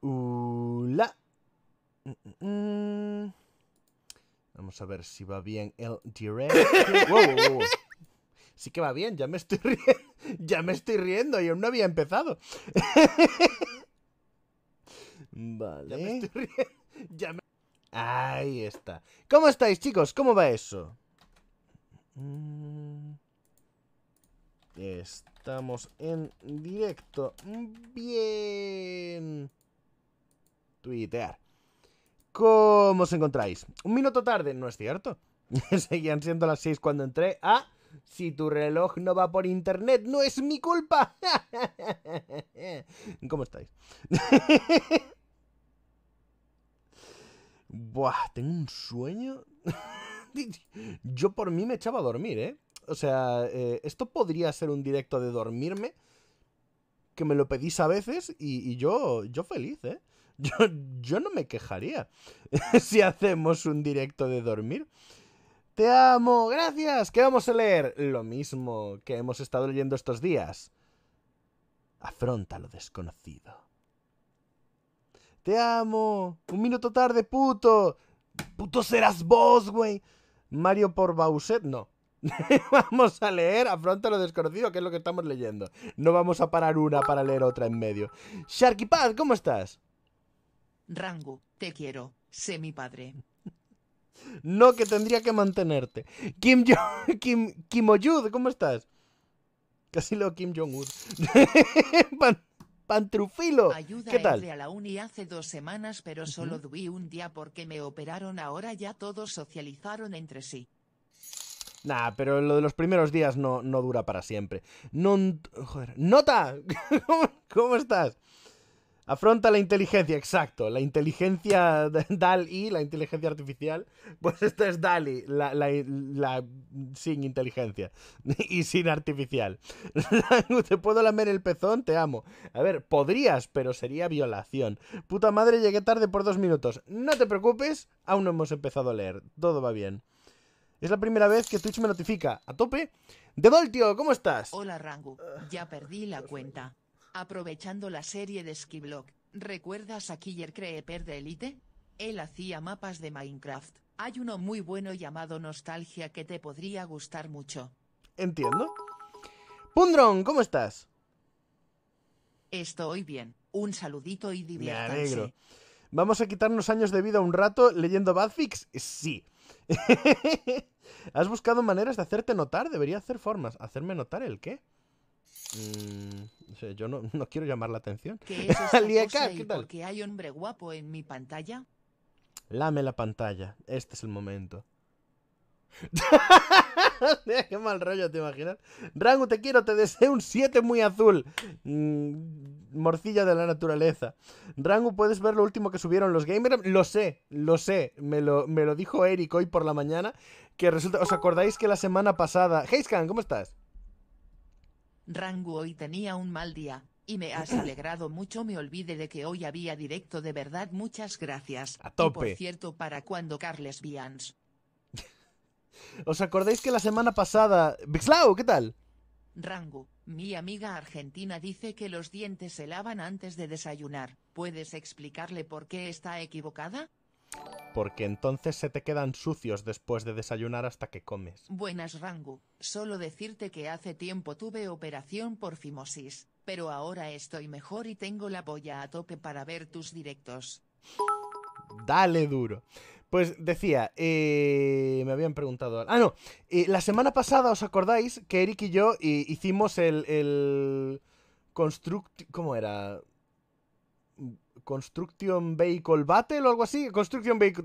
Hola. Vamos a ver si va bien el direct. Sí que va bien, ya me estoy riendo. Ya me estoy riendo y aún no había empezado. Vale. Ahí está. ¿Cómo estáis, chicos? ¿Cómo va eso? Este. Estamos en directo. Bien. Tuitear. ¿Cómo os encontráis? Un minuto tarde, no es cierto. Seguían siendo las 6 cuando entré. Ah, si tu reloj no va por internet, no es mi culpa. ¿Cómo estáis? Buah, tengo un sueño. Yo por mí me echaba a dormir, ¿eh? o sea, eh, esto podría ser un directo de dormirme, que me lo pedís a veces y, yo, yo feliz, ¿eh? Yo, yo no me quejaría si hacemos un directo de dormir. Te amo, gracias. ¿Qué vamos a leer? Lo mismo que hemos estado leyendo estos días. Afronta lo desconocido. Te amo. Un minuto tarde, puto. Puto serás vos, güey. Mario por Bauset, no. vamos a leer Afronta lo desconocido, que es lo que estamos leyendo. No vamos a parar una para leer otra en medio. Sharky ¿cómo estás? Rango, te quiero, sé mi padre. No, que tendría que mantenerte. Kim, Jong... Kim, Kim ¿cómo estás? Casi lo Kim Jong-un. Pantrufilo, Ayuda ¿qué tal? a la uni hace dos semanas, pero solo uh un día porque me operaron. Ahora ya todos socializaron entre sí. Nah, pero lo de los primeros días no, dura para siempre. joder, ¡Nota! ¿Cómo estás? Afronta la inteligencia, exacto. La inteligencia DALI, la inteligencia artificial. Pues esto es DALI, la, la, la sin inteligencia y sin artificial. te puedo lamer el pezón, te amo. A ver, podrías, pero sería violación. Puta madre, llegué tarde por dos minutos. No te preocupes, aún no hemos empezado a leer. Todo va bien. Es la primera vez que Twitch me notifica. A tope. el tío, ¿cómo estás? Hola, Rangu. Ya perdí la cuenta. Aprovechando la serie de Skiblock, ¿recuerdas a Killer Creeper de Elite? Él hacía mapas de Minecraft. Hay uno muy bueno llamado Nostalgia que te podría gustar mucho. Entiendo. Pundron, ¿cómo estás? Estoy bien. Un saludito y diviértanse. Me alegro. ¿Vamos a quitarnos años de vida un rato leyendo Badfix? Sí. Has buscado maneras de hacerte notar. Debería hacer formas. ¿Hacerme notar el qué? Mm, no sé, yo no, no, quiero llamar la atención. ¿Qué es ¿qué tal? Porque hay hombre guapo en mi pantalla. Lame la pantalla. Este es el momento. Qué mal rollo, ¿te imaginas? Rango, te quiero, te deseo un 7 muy azul. Mm, morcilla de la naturaleza. Rango, ¿puedes ver lo último que subieron los gamers? Lo sé, lo sé. Me lo, me lo dijo Eric hoy por la mañana. Que resulta. ¿Os acordáis que la semana pasada. Heiskan, ¿cómo estás? Rango, hoy tenía un mal día. Y me has alegrado mucho, me olvide de que hoy había directo de verdad, muchas gracias. A tope. Y por cierto, para cuando Carles Vians. ¿Os acordáis que la semana pasada... ¿Bixlao? ¿qué tal? Rango, mi amiga argentina dice que los dientes se lavan antes de desayunar. ¿Puedes explicarle por qué está equivocada? Porque entonces se te quedan sucios después de desayunar hasta que comes. Buenas, Rango. Solo decirte que hace tiempo tuve operación por fimosis, pero ahora estoy mejor y tengo la polla a tope para ver tus directos. Dale duro. Pues decía, eh, me habían preguntado. Ah, no. Eh, la semana pasada, ¿os acordáis que Eric y yo eh, hicimos el. construct. ¿Cómo era? Construction Vehicle Battle o algo así. Construction Vehicle.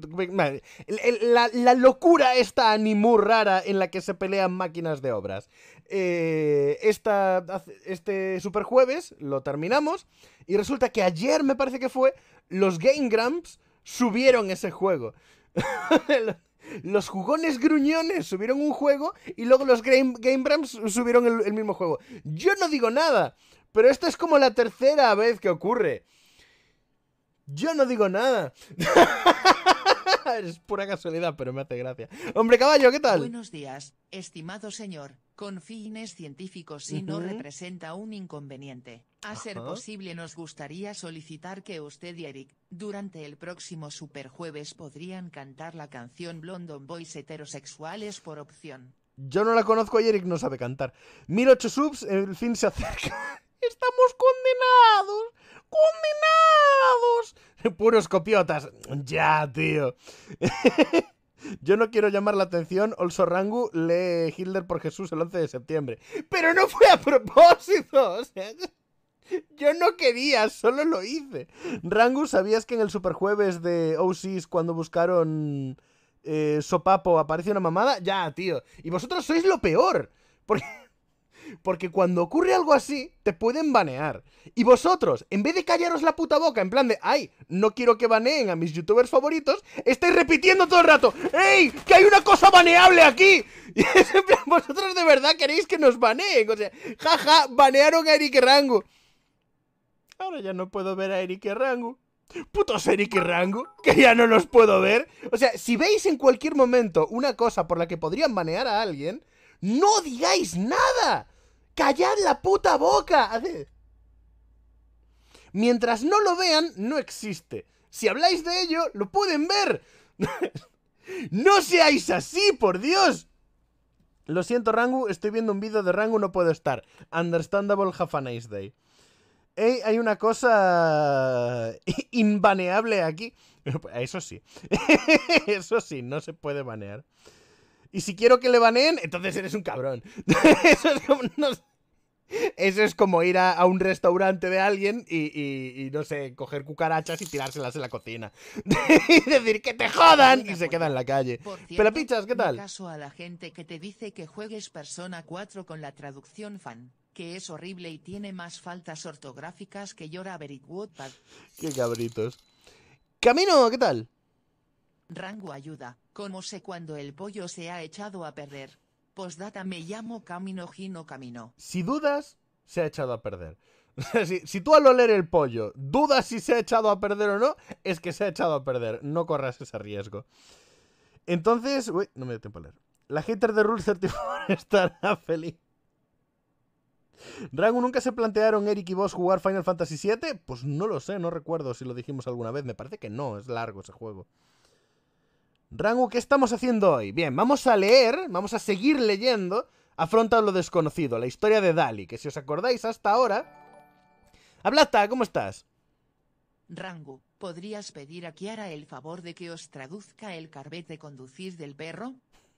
La, la, locura esta animu rara en la que se pelean máquinas de obras. esta, este super jueves lo terminamos. Y resulta que ayer, me parece que fue, los Game Grumps subieron ese juego. los jugones gruñones subieron un juego y luego los Game, subieron el, mismo juego. Yo no digo nada, pero esta es como la tercera vez que ocurre. Yo no digo nada. es pura casualidad, pero me hace gracia. Hombre caballo, ¿qué tal? Buenos días, estimado señor con fines científicos y no representa un inconveniente. A ser posible nos gustaría solicitar que usted y Eric, durante el próximo Superjueves podrían cantar la canción Blondon Boys heterosexuales por opción. Yo no la conozco y Eric no sabe cantar. 1008 subs, el fin se acerca. Estamos condenados. ¡Condenados! Puros copiotas. Ya, tío. Yo no quiero llamar la atención. Olso Rangu lee Hilder por Jesús el 11 de septiembre. Pero no fue a propósito. yo no quería, solo lo hice. Rangu, ¿sabías que en el superjueves de OCs cuando buscaron eh, Sopapo aparece una mamada? Ya, tío. Y vosotros sois lo peor. Porque... Porque cuando ocurre algo así, te pueden banear. Y vosotros, en vez de callaros la puta boca, en plan de, ay, no quiero que baneen a mis youtubers favoritos, estáis repitiendo todo el rato, ¡Ey! ¡Que hay una cosa baneable aquí! Y vosotros de verdad queréis que nos baneen. O sea, jaja, banearon a Eric Rango. Ahora ya no puedo ver a Eric Rango. Putos Eric Rango, que ya no los puedo ver. O sea, si veis en cualquier momento una cosa por la que podrían banear a alguien, no digáis nada. ¡Callad la puta boca! Mientras no lo vean, no existe. Si habláis de ello, lo pueden ver. ¡No seáis así, por Dios! Lo siento, Rangu, estoy viendo un vídeo de Rangu, no puedo estar. Understandable, have nice day. hay una cosa invaneable aquí. Eso sí. Eso sí, no se puede banear. Y si quiero que le baneen, entonces eres un cabrón. Eso es como, ir a, un restaurante de alguien y, y, no sé, coger cucarachas y tirárselas en la cocina. y decir que te jodan y se queda en la calle. Pero pichas, ¿qué tal? Caso a la gente que te dice que juegues Persona 4 con la traducción fan que es horrible y tiene más faltas ortográficas que llora Beric Woodpad. Qué cabritos. Camino, ¿qué tal? Rango ayuda. Como sé cuando el pollo se ha echado a perder. Postdata me llamo Camino Gino Camino. Si dudas, se ha echado a perder. si, tú al oler el pollo dudas si se ha echado a perder o no, es que se ha echado a perder. No corras ese riesgo. Entonces, uy, no me dio tiempo a leer. La hater de Rule 34 estará feliz. Rango, ¿nunca se plantearon Eric y vos jugar Final Fantasy VII? Pues no lo sé, no recuerdo si lo dijimos alguna vez. Me parece que no, es largo ese juego. Rango, ¿qué estamos haciendo hoy? Bien, vamos a leer, vamos a seguir leyendo Afronta lo desconocido, la historia de Dali, que si os acordáis hasta ahora... Hablata, ¿cómo estás? Rango, ¿podrías pedir a Kiara el favor de que os traduzca el de conducir del perro?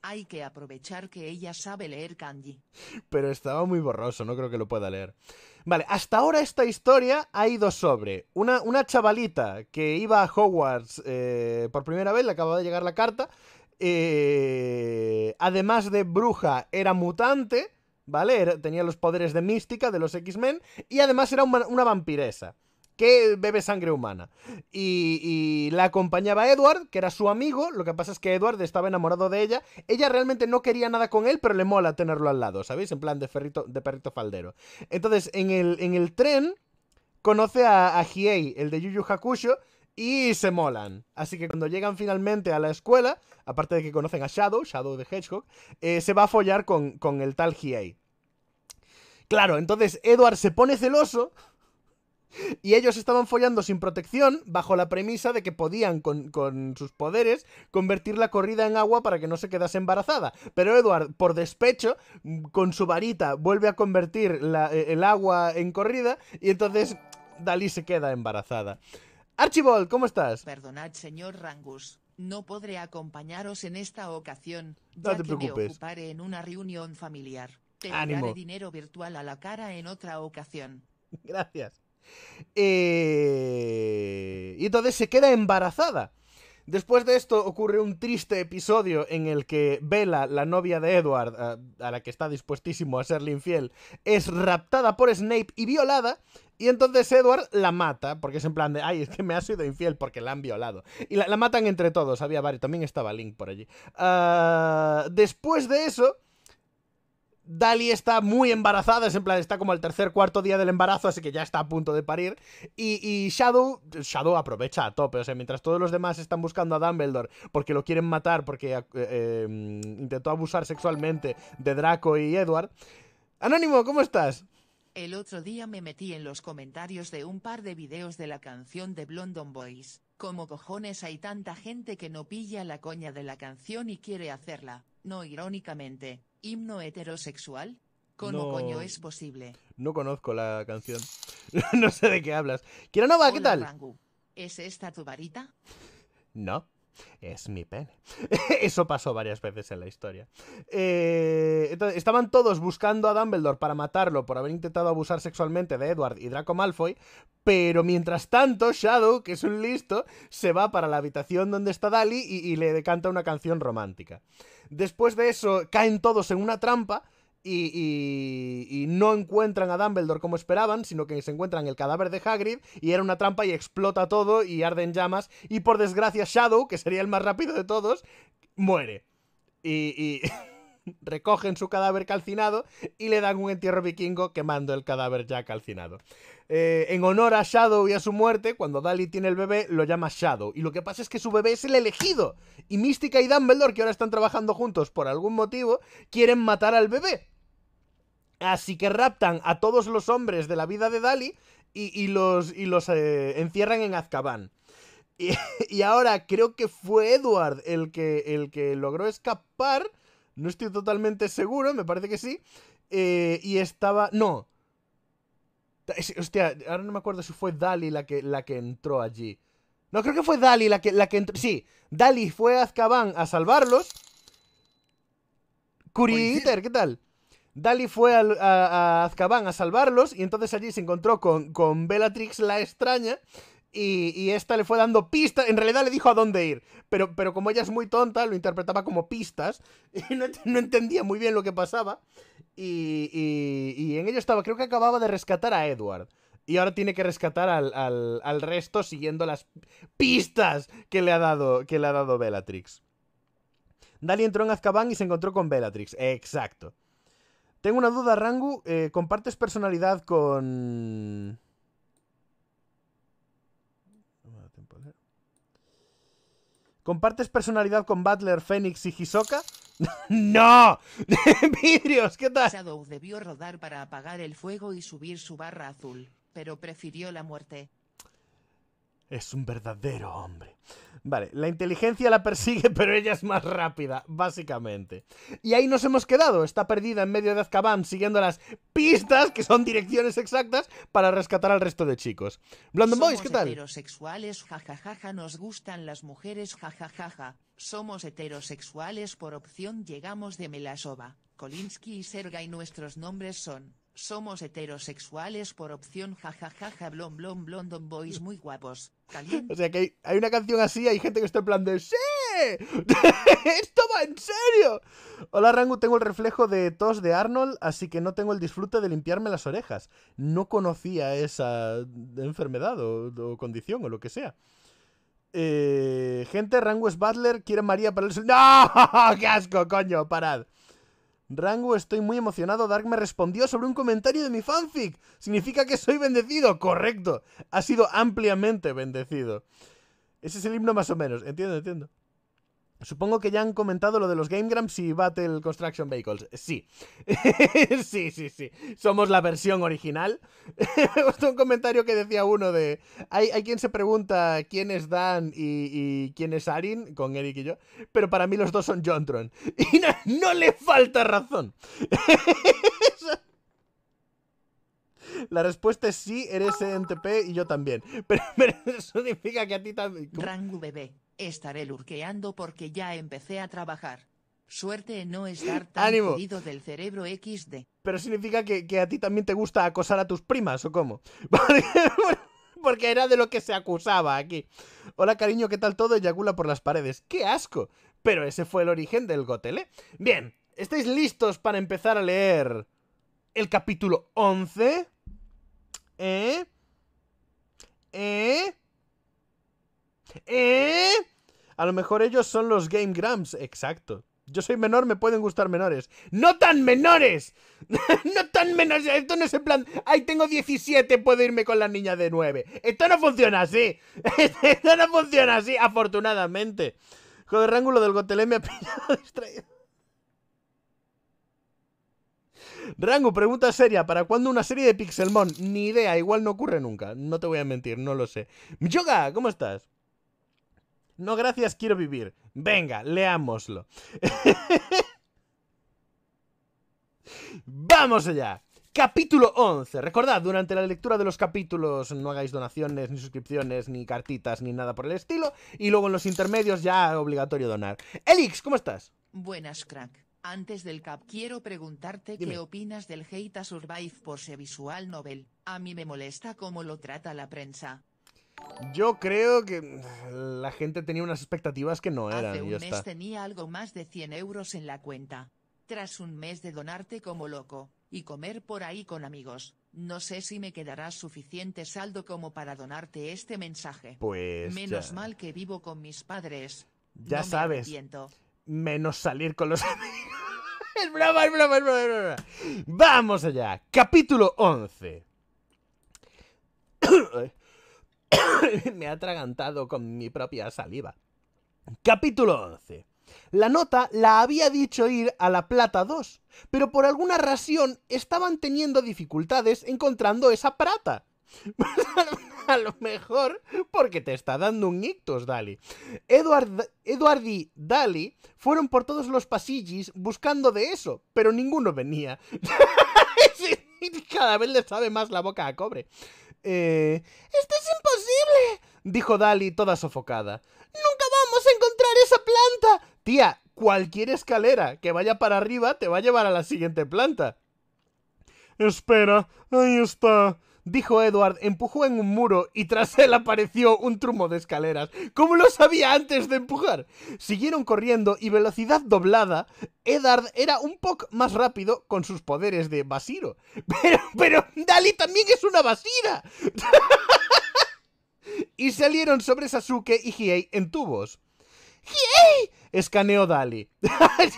Hay que aprovechar que ella sabe leer kanji. Pero estaba muy borroso, no creo que lo pueda leer. Vale, hasta ahora esta historia ha ido sobre una, una chavalita que iba a Hogwarts eh, por primera vez, le acababa de llegar la carta. Eh, además de bruja, era mutante, ¿vale? tenía los poderes de mística de los X-Men y además era una, una vampiresa que bebe sangre humana. Y, la acompañaba Edward, que era su amigo. Lo que pasa es que Edward estaba enamorado de ella. Ella realmente no quería nada con él, pero le mola tenerlo al lado, ¿sabéis? En plan de, de perrito faldero. Entonces, en el, en el tren, conoce a, a Hiei, el de Yuyu Hakusho, y se molan. Así que cuando llegan finalmente a la escuela, aparte de que conocen a Shadow, Shadow de Hedgehog, eh, se va a follar con, con el tal Hiei. Claro, entonces Edward se pone celoso y ellos estaban follando sin protección bajo la premisa de que podían, con, sus poderes, convertir la corrida en agua para que no se quedase embarazada. Pero Edward, por despecho, con su varita vuelve a convertir eh, el agua en corrida y entonces Dalí se queda embarazada. Archibald, ¿cómo estás? Perdonad, señor Rangus. No podré acompañaros en esta ocasión, no te preocupes. me ocuparé en una reunión familiar. Te daré dinero virtual a la cara en otra ocasión. Gracias. Eh, y entonces se queda embarazada. Después de esto ocurre un triste episodio en el que Bella, la novia de Edward, a, la que está dispuestísimo a serle infiel, es raptada por Snape y violada. Y entonces Edward la mata, porque es en plan de, ay, es que me ha sido infiel porque la han violado. Y la, matan entre todos, había varios, también estaba Link por allí. Ah, después de eso, Dali está muy embarazada, es en plan, está como el tercer, cuarto día del embarazo, así que ya está a punto de parir. Y, Shadow, Shadow aprovecha a tope, o sea, mientras todos los demás están buscando a Dumbledore porque lo quieren matar, porque eh, eh, intentó abusar sexualmente de Draco y Edward. Anónimo, ¿cómo estás? El otro día me metí en los comentarios de un par de videos de la canción de Blondon Boys. Como cojones hay tanta gente que no pilla la coña de la canción y quiere hacerla no irónicamente, himno heterosexual? ¿Cómo no, coño es posible? No conozco la canción. no sé de qué hablas. Kiranova, ¿qué tal? ¿Es esta tu varita? No, es mi pene. Eso pasó varias veces en la historia. Eh, estaban todos buscando a Dumbledore para matarlo por haber intentado abusar sexualmente de Edward y Draco Malfoy, pero mientras tanto, Shadow, que es un listo, se va para la habitación donde está Dali y, le canta una canción romántica. Después de eso, caen todos en una trampa. Y, y, no encuentran a Dumbledore como esperaban, sino que se encuentran el cadáver de Hagrid y era una trampa y explota todo y arden llamas y por desgracia Shadow, que sería el más rápido de todos, muere. y... recogen su cadáver calcinado y le dan un entierro vikingo quemando el cadáver ya calcinado. Eh, en honor a Shadow y a su muerte, cuando Dali tiene el bebé, lo llama Shadow. Y lo que pasa es que su bebé es el elegido. Y Mística y Dumbledore, que ahora están trabajando juntos por algún motivo, quieren matar al bebé. Así que raptan a todos los hombres de la vida de Dali y, los, y los eh, encierran en Azkaban. Y, ahora creo que fue Edward el que, el que logró escapar no estoy totalmente seguro, me parece que sí. Eh, y estaba. No. Hostia, ahora no me acuerdo si fue Dali la que, la que entró allí. No, creo que fue Dali la que, la que entró. Sí, Dali fue a Azkaban a salvarlos. Curiter, ¿qué tal? Dali fue a, a, Azkaban a salvarlos y entonces allí se encontró con, con Bellatrix la extraña y, esta le fue dando pistas. En realidad le dijo a dónde ir, pero, pero como ella es muy tonta, lo interpretaba como pistas y no, entendía muy bien lo que pasaba. Y, en ello estaba, creo que acababa de rescatar a Edward. Y ahora tiene que rescatar al, resto siguiendo las pistas que le ha dado, que le ha dado Bellatrix. Dali entró en Azkaban y se encontró con Bellatrix. Exacto. Tengo una duda, Rangu. Eh, ¿Compartes personalidad con. ¿Compartes personalidad con Butler, Fénix y Hisoka? ¡No! ¡Vidrios! ¿Qué tal? Shadow debió rodar para apagar el fuego y subir su barra azul, pero prefirió la muerte. Es un verdadero hombre. Vale, la inteligencia la persigue, pero ella es más rápida, básicamente. Y ahí nos hemos quedado. Está perdida en medio de Azkaban, siguiendo las pistas, que son direcciones exactas, para rescatar al resto de chicos. Blondon Boys, ¿qué tal? heterosexuales, jajajaja, nos gustan las mujeres, jajajaja. Somos heterosexuales por opción, llegamos de Melasova, Kolinsky y Serga y nuestros nombres son somos heterosexuales por opción, jajajaja, ja, blon, blon, blondon boys muy guapos. O sea que hay, una canción así, hay gente que está en plan de ¡Sí! ¡Esto va en serio! Hola Rangu, tengo el reflejo de tos de Arnold, así que no tengo el disfrute de limpiarme las orejas. No conocía esa enfermedad o, condición o lo que sea. Eh, gente, Rangu es Butler, quiere María para el... ¡No! ¡Qué asco, coño! ¡Parad! Rango, estoy muy emocionado. Dark me respondió sobre un comentario de mi fanfic. Significa que soy bendecido. Correcto. Ha sido ampliamente bendecido. Ese es el himno más o menos. Entiendo, entiendo. Supongo que ya han comentado lo de los Game Grumps y Battle Construction Vehicles. Sí. sí, sí, sí. Somos la versión original. un comentario que decía uno de... Hay, quien se pregunta quién es Dan y, quién es Arin, con Eric y yo. Pero para mí los dos son Jontron. Y no, le falta razón. La respuesta es sí, eres e NTP y yo también. Pero, eso significa que a ti también... Rango bebé. Estaré lurqueando porque ya empecé a trabajar. Suerte en no estar tan herido del cerebro XD. Pero significa que, a ti también te gusta acosar a tus primas, ¿o cómo? Porque era de lo que se acusaba aquí. Hola cariño, ¿qué tal todo? Yagula por las paredes. ¡Qué asco! Pero ese fue el origen del gotele. Bien, ¿estáis listos para empezar a leer el capítulo 11? ¿Eh? ¿Eh? ¿Eh? A lo mejor ellos son los Game Grumps. Exacto. Yo soy menor, me pueden gustar menores. ¡No tan menores! ¡No tan menores! Esto no es en plan, ¡ay, tengo 17, puedo irme con la niña de 9! Esto no funciona así. Esto no funciona así, afortunadamente. Joder, lo del Gotelé me ha pillado distraído. Rango, pregunta seria, ¿para cuándo una serie de Pixelmon? Ni idea, igual no ocurre nunca, no te voy a mentir, no lo sé. Yoga, ¿cómo estás? No, gracias, quiero vivir. Venga, leámoslo. ¡Vamos allá! Capítulo 11. Recordad, durante la lectura de los capítulos no hagáis donaciones, ni suscripciones, ni cartitas, ni nada por el estilo. Y luego en los intermedios ya obligatorio donar. Elix, ¿cómo estás? Buenas, crack. Antes del cap quiero preguntarte qué opinas del hate a Survive por se visual novel. A mí me molesta cómo lo trata la prensa. Yo creo que mm, la gente tenía unas expectativas que no eran. Hace un mes tenía algo más de 100 euros en la cuenta. Tras un mes de donarte como loco, y comer por ahí con amigos, no sé si me quedará suficiente saldo como para donarte este mensaje. Pues. Menos mal que vivo con mis padres. Ya sabes. menos salir con los amigos. es broma, es broma, Vamos allá. Capítulo 11. Me ha atragantado con mi propia saliva. Capítulo 11. La nota la había dicho ir a La Plata 2, pero por alguna razón estaban teniendo dificultades encontrando esa plata. a lo mejor porque te está dando un ictus, Dali. Edward, y Dali fueron por todos los pasillos buscando de eso, pero ninguno venía. Cada vez le sabe más la boca a cobre. Eh, ¡Esto es imposible! dijo Dali toda sofocada. ¡Nunca vamos a encontrar esa planta! Tía, cualquier escalera que vaya para arriba te va a llevar a la siguiente planta. Espera, ahí está dijo Edward, empujó en un muro y tras él apareció un trumo de escaleras. ¿Cómo lo sabía antes de empujar? Siguieron corriendo y velocidad doblada. Edward era un poco más rápido con sus poderes de Basiro. Pero, pero, Dali también es una Basira. y salieron sobre Sasuke y Hiei en tubos. ¡Hiei! escaneó Dali.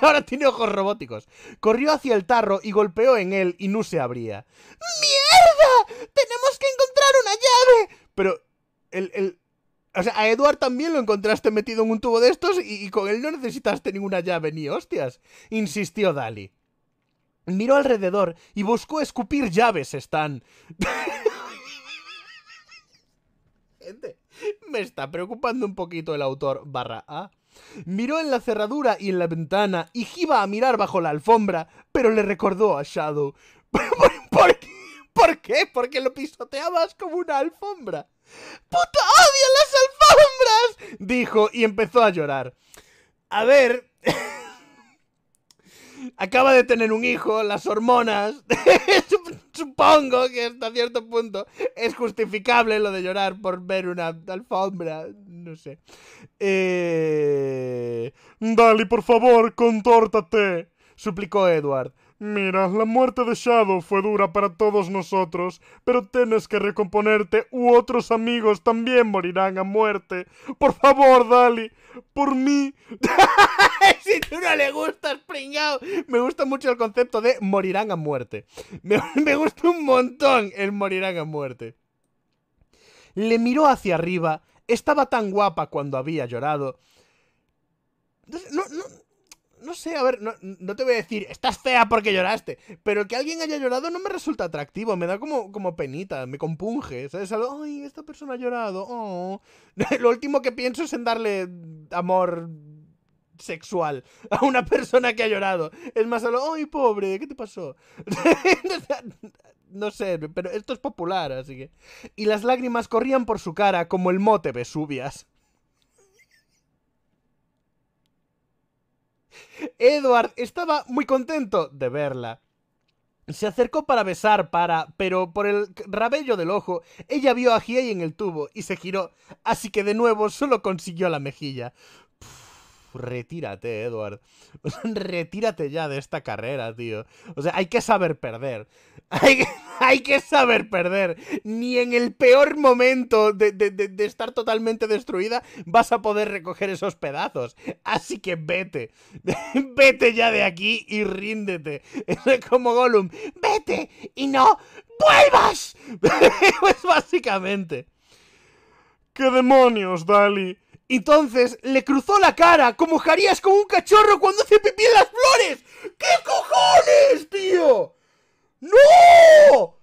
Ahora tiene ojos robóticos. Corrió hacia el tarro y golpeó en él y no se abría. ¡Tenemos que encontrar una llave! Pero el, el... O sea, a Edward también lo encontraste metido en un tubo de estos y, con él no necesitaste ninguna llave ni hostias, insistió Dali. Miró alrededor y buscó escupir llaves, Están. me está preocupando un poquito el autor barra A. Miró en la cerradura y en la ventana y iba a mirar bajo la alfombra, pero le recordó a Shadow. ¿Por ¿Por qué? Porque lo pisoteabas como una alfombra. ¡Puto odio las alfombras! Dijo y empezó a llorar. A ver... Acaba de tener un hijo, las hormonas. Supongo que hasta cierto punto es justificable lo de llorar por ver una alfombra. No sé. Eh... Dali, por favor, contórtate, suplicó Edward. Mira, la muerte de Shadow fue dura para todos nosotros, pero tienes que recomponerte u otros amigos también morirán a muerte. Por favor, Dali, por mí. si tú no le gustas, pringao. Me gusta mucho el concepto de morirán a muerte. Me, gusta un montón el morirán a muerte. Le miró hacia arriba, estaba tan guapa cuando había llorado. No, no, no sé, a ver, no, te voy a decir, estás fea porque lloraste, pero que alguien haya llorado no me resulta atractivo, me da como, como penita, me compunge, ¿sabes? Algo, ay, esta persona ha llorado, oh. Lo último que pienso es en darle amor sexual a una persona que ha llorado. Es más, algo, ay, pobre, ¿qué te pasó? no sé, pero esto es popular, así que... Y las lágrimas corrían por su cara como el mote Vesubias. Edward estaba muy contento de verla. Se acercó para besar, para, pero por el rabello del ojo, ella vio a Hiei en el tubo y se giró, así que de nuevo solo consiguió la mejilla retírate, Edward. retírate ya de esta carrera, tío. O sea, hay que saber perder. Hay, que saber perder. Ni en el peor momento de, estar totalmente destruida vas a poder recoger esos pedazos. Así que vete. vete ya de aquí y ríndete. como Gollum. Vete y no vuelvas. pues básicamente. ¿Qué demonios, Dali? Entonces le cruzó la cara como harías con un cachorro cuando hace pipí en las flores. ¡Qué cojones, tío! ¡No!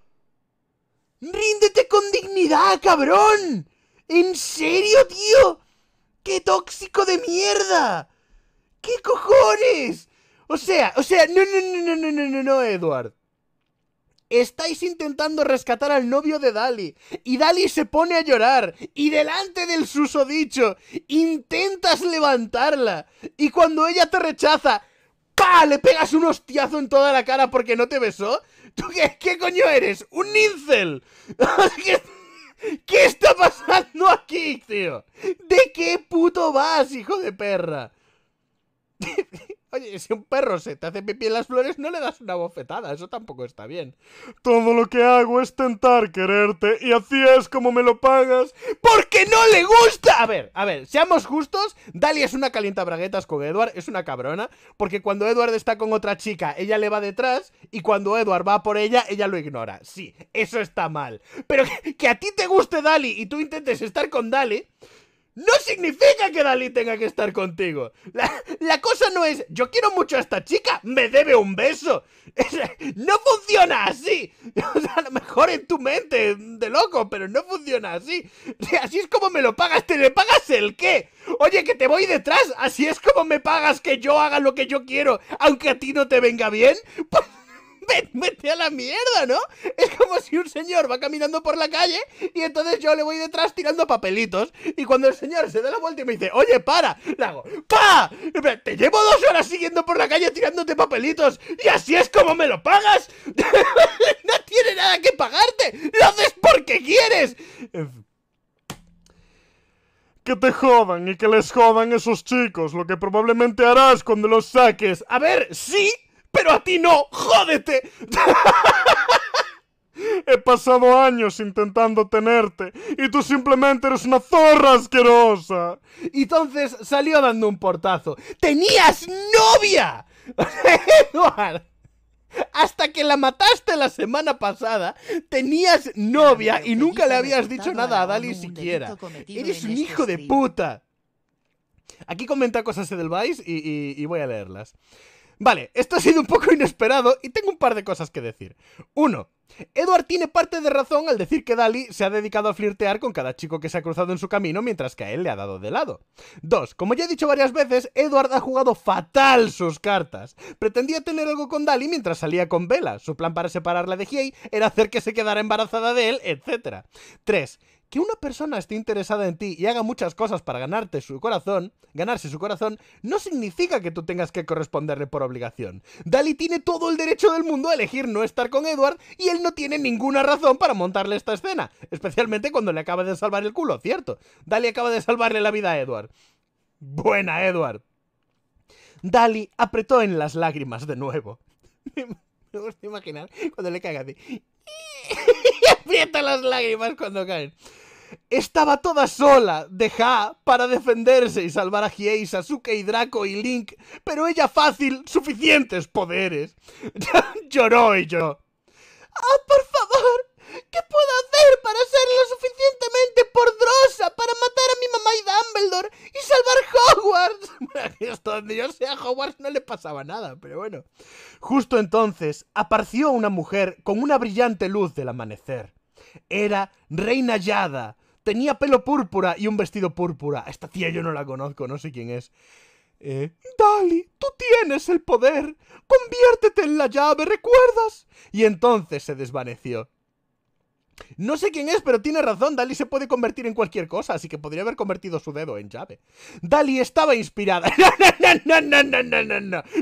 ¡Ríndete con dignidad, cabrón! ¿En serio, tío? ¡Qué tóxico de mierda! ¿Qué cojones? O sea, o sea, no, no, no, no, no, no, no, Edward estáis intentando rescatar al novio de Dali. Y Dali se pone a llorar. Y delante del susodicho, intentas levantarla. Y cuando ella te rechaza, ¡pa! Le pegas un hostiazo en toda la cara porque no te besó. ¿Tú qué, coño eres? ¡Un incel! ¿Qué, ¿Qué está pasando aquí, tío? ¿De qué puto vas, hijo de perra? Oye, si un perro se te hace pipí en las flores, no le das una bofetada, eso tampoco está bien. Todo lo que hago es tentar quererte y así es como me lo pagas porque no le gusta. A ver, a ver, seamos justos, Dali es una calienta braguetas con Edward, es una cabrona, porque cuando Edward está con otra chica, ella le va detrás y cuando Edward va por ella, ella lo ignora. Sí, eso está mal. Pero que, que a ti te guste Dali y tú intentes estar con Dali, no significa que Dalí tenga que estar contigo. La, cosa no es, yo quiero mucho a esta chica, me debe un beso. no funciona así. O sea, a lo mejor en tu mente, de loco, pero no funciona así. así es como me lo pagas, ¿te le pagas el qué? Oye, que te voy detrás, así es como me pagas que yo haga lo que yo quiero, aunque a ti no te venga bien. Pues vete a la mierda, ¿no? Es como si un señor va caminando por la calle y entonces yo le voy detrás tirando papelitos y cuando el señor se da la vuelta y me dice, oye, para, le hago, pa, te llevo dos horas siguiendo por la calle tirándote papelitos y así es como me lo pagas. no tiene nada que pagarte, lo haces porque quieres. Que te jodan y que les jodan esos chicos, lo que probablemente harás cuando los saques. A ver, sí, pero a ti no, jódete. He pasado años intentando tenerte y tú simplemente eres una zorra asquerosa. Y entonces salió dando un portazo. ¡Tenías novia! hasta que la mataste la semana pasada, tenías novia y nunca le habías dicho nada a Dali siquiera. Eres un este hijo de puta. Aquí comenta cosas del Vice y voy a leerlas. Vale, esto ha sido un poco inesperado y tengo un par de cosas que decir. Uno, Edward tiene parte de razón al decir que Dali se ha dedicado a flirtear con cada chico que se ha cruzado en su camino mientras que a él le ha dado de lado. 2. Como ya he dicho varias veces, Edward ha jugado fatal sus cartas. Pretendía tener algo con Dali mientras salía con Bella. Su plan para separarla de Hiei era hacer que se quedara embarazada de él, etc. 3 que una persona esté interesada en ti y haga muchas cosas para ganarte su corazón, ganarse su corazón, no significa que tú tengas que corresponderle por obligación. Dali tiene todo el derecho del mundo a elegir no estar con Edward y él no tiene ninguna razón para montarle esta escena, especialmente cuando le acaba de salvar el culo, ¿cierto? Dali acaba de salvarle la vida a Edward. Buena, Edward. Dali apretó en las lágrimas de nuevo. Me gusta imaginar cuando le caiga así. y aprieta las lágrimas cuando caen. Estaba toda sola, deja, para defenderse y salvar a Hiei, Sasuke y Draco y Link, pero ella fácil, suficientes poderes. lloró y lloró. ¡Ah, por favor! ¿Qué puedo hacer para ser lo suficientemente pordrosa para matar a mi mamá y Dumbledore y salvar Hogwarts? Bueno, hasta donde yo sea, Hogwarts no le pasaba nada, pero bueno. Justo entonces apareció una mujer con una brillante luz del amanecer. Era Reina Yada. Tenía pelo púrpura y un vestido púrpura. Esta tía yo no la conozco, no sé quién es. Eh, Dali, tú tienes el poder. Conviértete en la llave, ¿recuerdas? Y entonces se desvaneció. No sé quién es, pero tiene razón. Dali se puede convertir en cualquier cosa, así que podría haber convertido su dedo en llave. Dali estaba inspirada.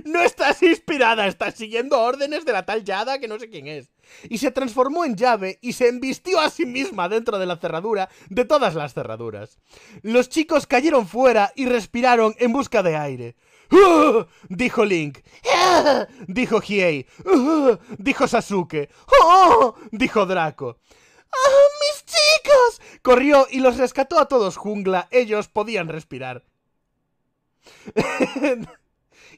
No, estás inspirada, estás siguiendo órdenes de la tal Yada que no sé quién es. Y se transformó en llave y se embistió a sí misma dentro de la cerradura de todas las cerraduras. Los chicos cayeron fuera y respiraron en busca de aire. ¡Uh! dijo Link. ¡Ah! dijo Hiei. ¡Uh! dijo Sasuke. ¡Oh! dijo Draco. ¡Ah, mis chicos! Corrió y los rescató a todos jungla. Ellos podían respirar.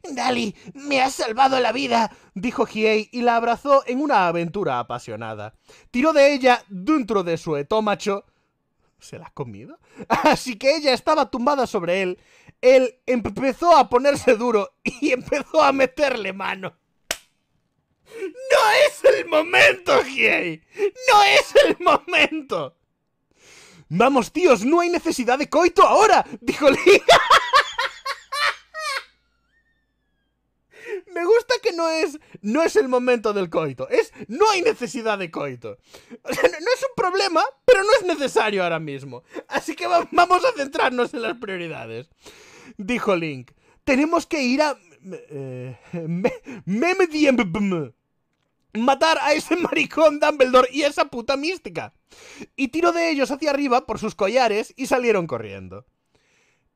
Dali, me has salvado la vida, dijo Hiei y la abrazó en una aventura apasionada. Tiró de ella dentro de su etómacho. ¿Se la ha comido? Así que ella estaba tumbada sobre él. Él empezó a ponerse duro y empezó a meterle mano. ¡No! el momento, Giei. No es el momento. Vamos, tíos, no hay necesidad de coito ahora, dijo Link. Me gusta que no es, no es el momento del coito, es no hay necesidad de coito. no, es un problema, pero no es necesario ahora mismo. Así que vamos a centrarnos en las prioridades. Dijo Link, tenemos que ir a... me, me, matar a ese maricón Dumbledore y esa puta mística. Y tiró de ellos hacia arriba por sus collares y salieron corriendo.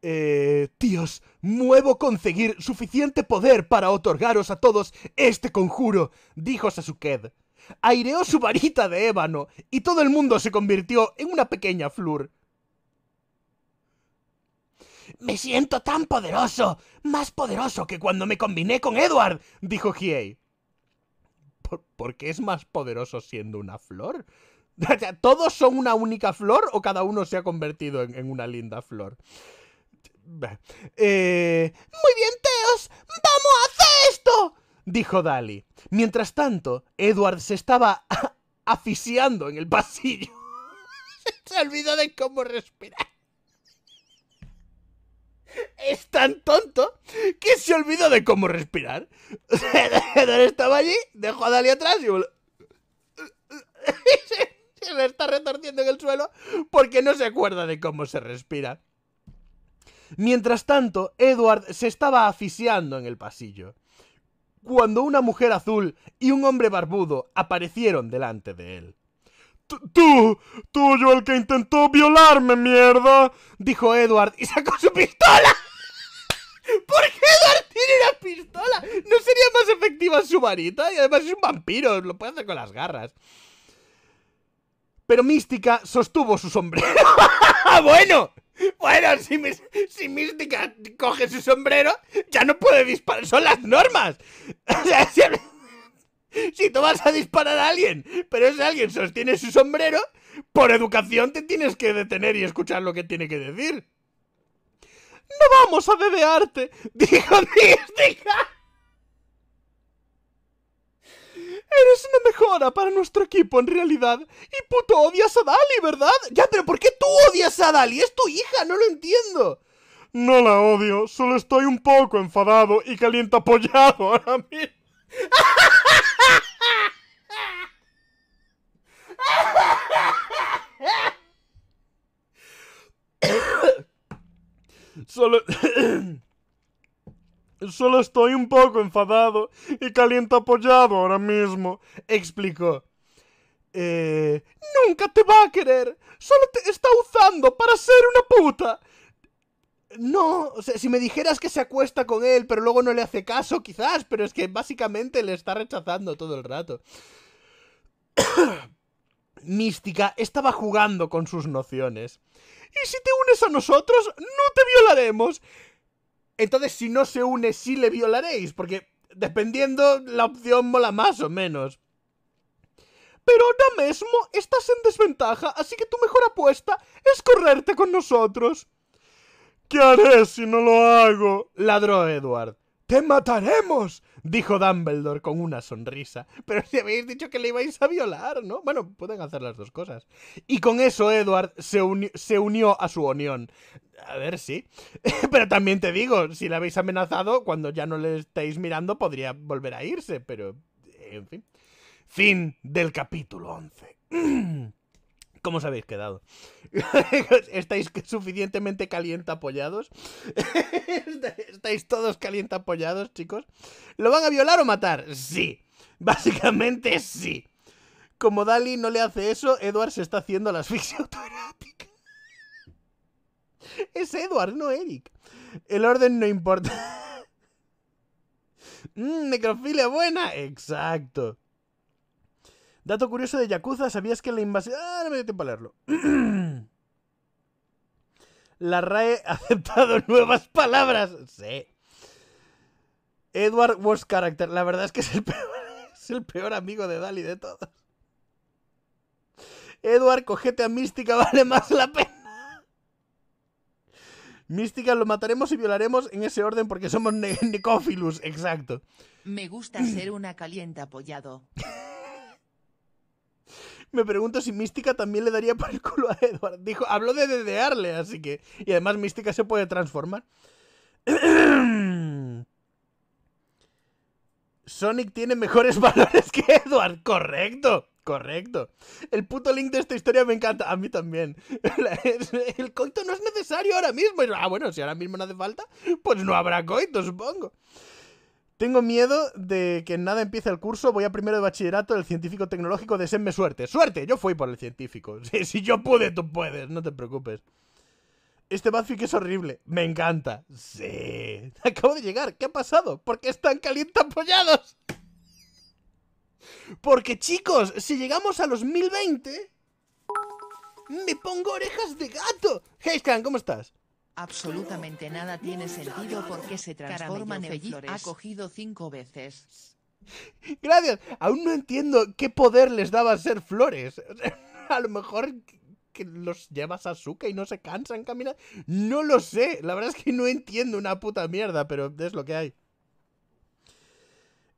Eh, tíos, muevo conseguir suficiente poder para otorgaros a todos este conjuro, dijo Sasuke. Aireó su varita de ébano y todo el mundo se convirtió en una pequeña flor. Me siento tan poderoso, más poderoso que cuando me combiné con Edward, dijo Hiei porque es más poderoso siendo una flor. ¿Todos son una única flor o cada uno se ha convertido en, una linda flor? Eh, Muy bien, Teos, vamos a hacer esto, dijo Dali. Mientras tanto, Edward se estaba asfixiando en el pasillo. se olvidó de cómo respirar es tan tonto que se olvidó de cómo respirar. Edward estaba allí, dejó a Dali atrás y... se le está retorciendo en el suelo porque no se acuerda de cómo se respira. Mientras tanto, Edward se estaba asfixiando en el pasillo, cuando una mujer azul y un hombre barbudo aparecieron delante de él. Tú, tú, yo, el que intentó violarme, mierda, dijo Edward y sacó su pistola. ¿Por qué Edward tiene una pistola? ¿No sería más efectiva su varita? Y además es un vampiro, lo puede hacer con las garras. Pero Mística sostuvo su sombrero. bueno, bueno, si, Mística coge su sombrero, ya no puede disparar. Son las normas. O sea, si tú vas a disparar a alguien, pero ese alguien sostiene su sombrero, por educación te tienes que detener y escuchar lo que tiene que decir. No vamos a bebearte, dijo hija! Eres una mejora para nuestro equipo en realidad. Y puto odias a Dali, ¿verdad? Ya, pero ¿por qué tú odias a Dali? Es tu hija, no lo entiendo. No la odio, solo estoy un poco enfadado y caliente apoyado ahora mismo. Solo... Solo estoy un poco enfadado y caliente apoyado ahora mismo, explicó. Eh, nunca te va a querer. Solo te está usando para ser una puta. No, o sea, si me dijeras que se acuesta con él, pero luego no le hace caso, quizás, pero es que básicamente le está rechazando todo el rato. Mística estaba jugando con sus nociones. Y si te unes a nosotros, no te violaremos. Entonces, si no se une, sí le violaréis, porque dependiendo, la opción mola más o menos. Pero ahora mismo estás en desventaja, así que tu mejor apuesta es correrte con nosotros. ¿Qué haré si no lo hago? ladró Edward. ¡Te mataremos! dijo Dumbledore con una sonrisa. Pero si habéis dicho que le ibais a violar, ¿no? Bueno, pueden hacer las dos cosas. Y con eso Edward se, unió a su unión. A ver, sí. pero también te digo, si le habéis amenazado, cuando ya no le estáis mirando, podría volver a irse, pero... En fin. Fin del capítulo 11. ¿Cómo os habéis quedado? ¿Estáis suficientemente caliente apoyados? ¿Estáis todos caliente apoyados, chicos? ¿Lo van a violar o matar? Sí. Básicamente sí. Como Dali no le hace eso, Edward se está haciendo la asfixia autoerótica. Es Edward, no Eric. El orden no importa. Mm, necrofilia buena. Exacto. Dato curioso de Yakuza, ¿sabías que la invasión... Ah, no me dio tiempo a leerlo. la RAE ha aceptado nuevas palabras. Sí. Edward Worst Character. La verdad es que es el peor, amigo de Dali de todos. Edward, cogete a Mística, vale más la pena. Mística lo mataremos y violaremos en ese orden porque somos ne exacto. Me gusta ser una caliente apoyado. Me pregunto si Mística también le daría por el culo a Edward. Dijo, habló de dedearle, así que. Y además Mística se puede transformar. Sonic tiene mejores valores que Edward. Correcto, correcto. El puto link de esta historia me encanta. A mí también. El coito no es necesario ahora mismo. Ah, bueno, si ahora mismo no hace falta, pues no habrá coito, supongo. Tengo miedo de que nada empiece el curso. Voy a primero de bachillerato del científico tecnológico. Deséme suerte. ¡Suerte! Yo fui por el científico. Si, si yo pude, tú puedes. No te preocupes. Este que es horrible. Me encanta. Sí. Acabo de llegar. ¿Qué ha pasado? ¿Por qué están caliente apoyados? Porque, chicos, si llegamos a los 1020... ¡Me pongo orejas de gato! Hey, scan, ¿cómo estás? absolutamente nada tiene sentido porque se transforman en flores. Ha cogido cinco veces. Gracias. Aún no entiendo qué poder les daba ser flores. A lo mejor que los llevas a y no se cansan caminar. No lo sé. La verdad es que no entiendo una puta mierda, pero es lo que hay.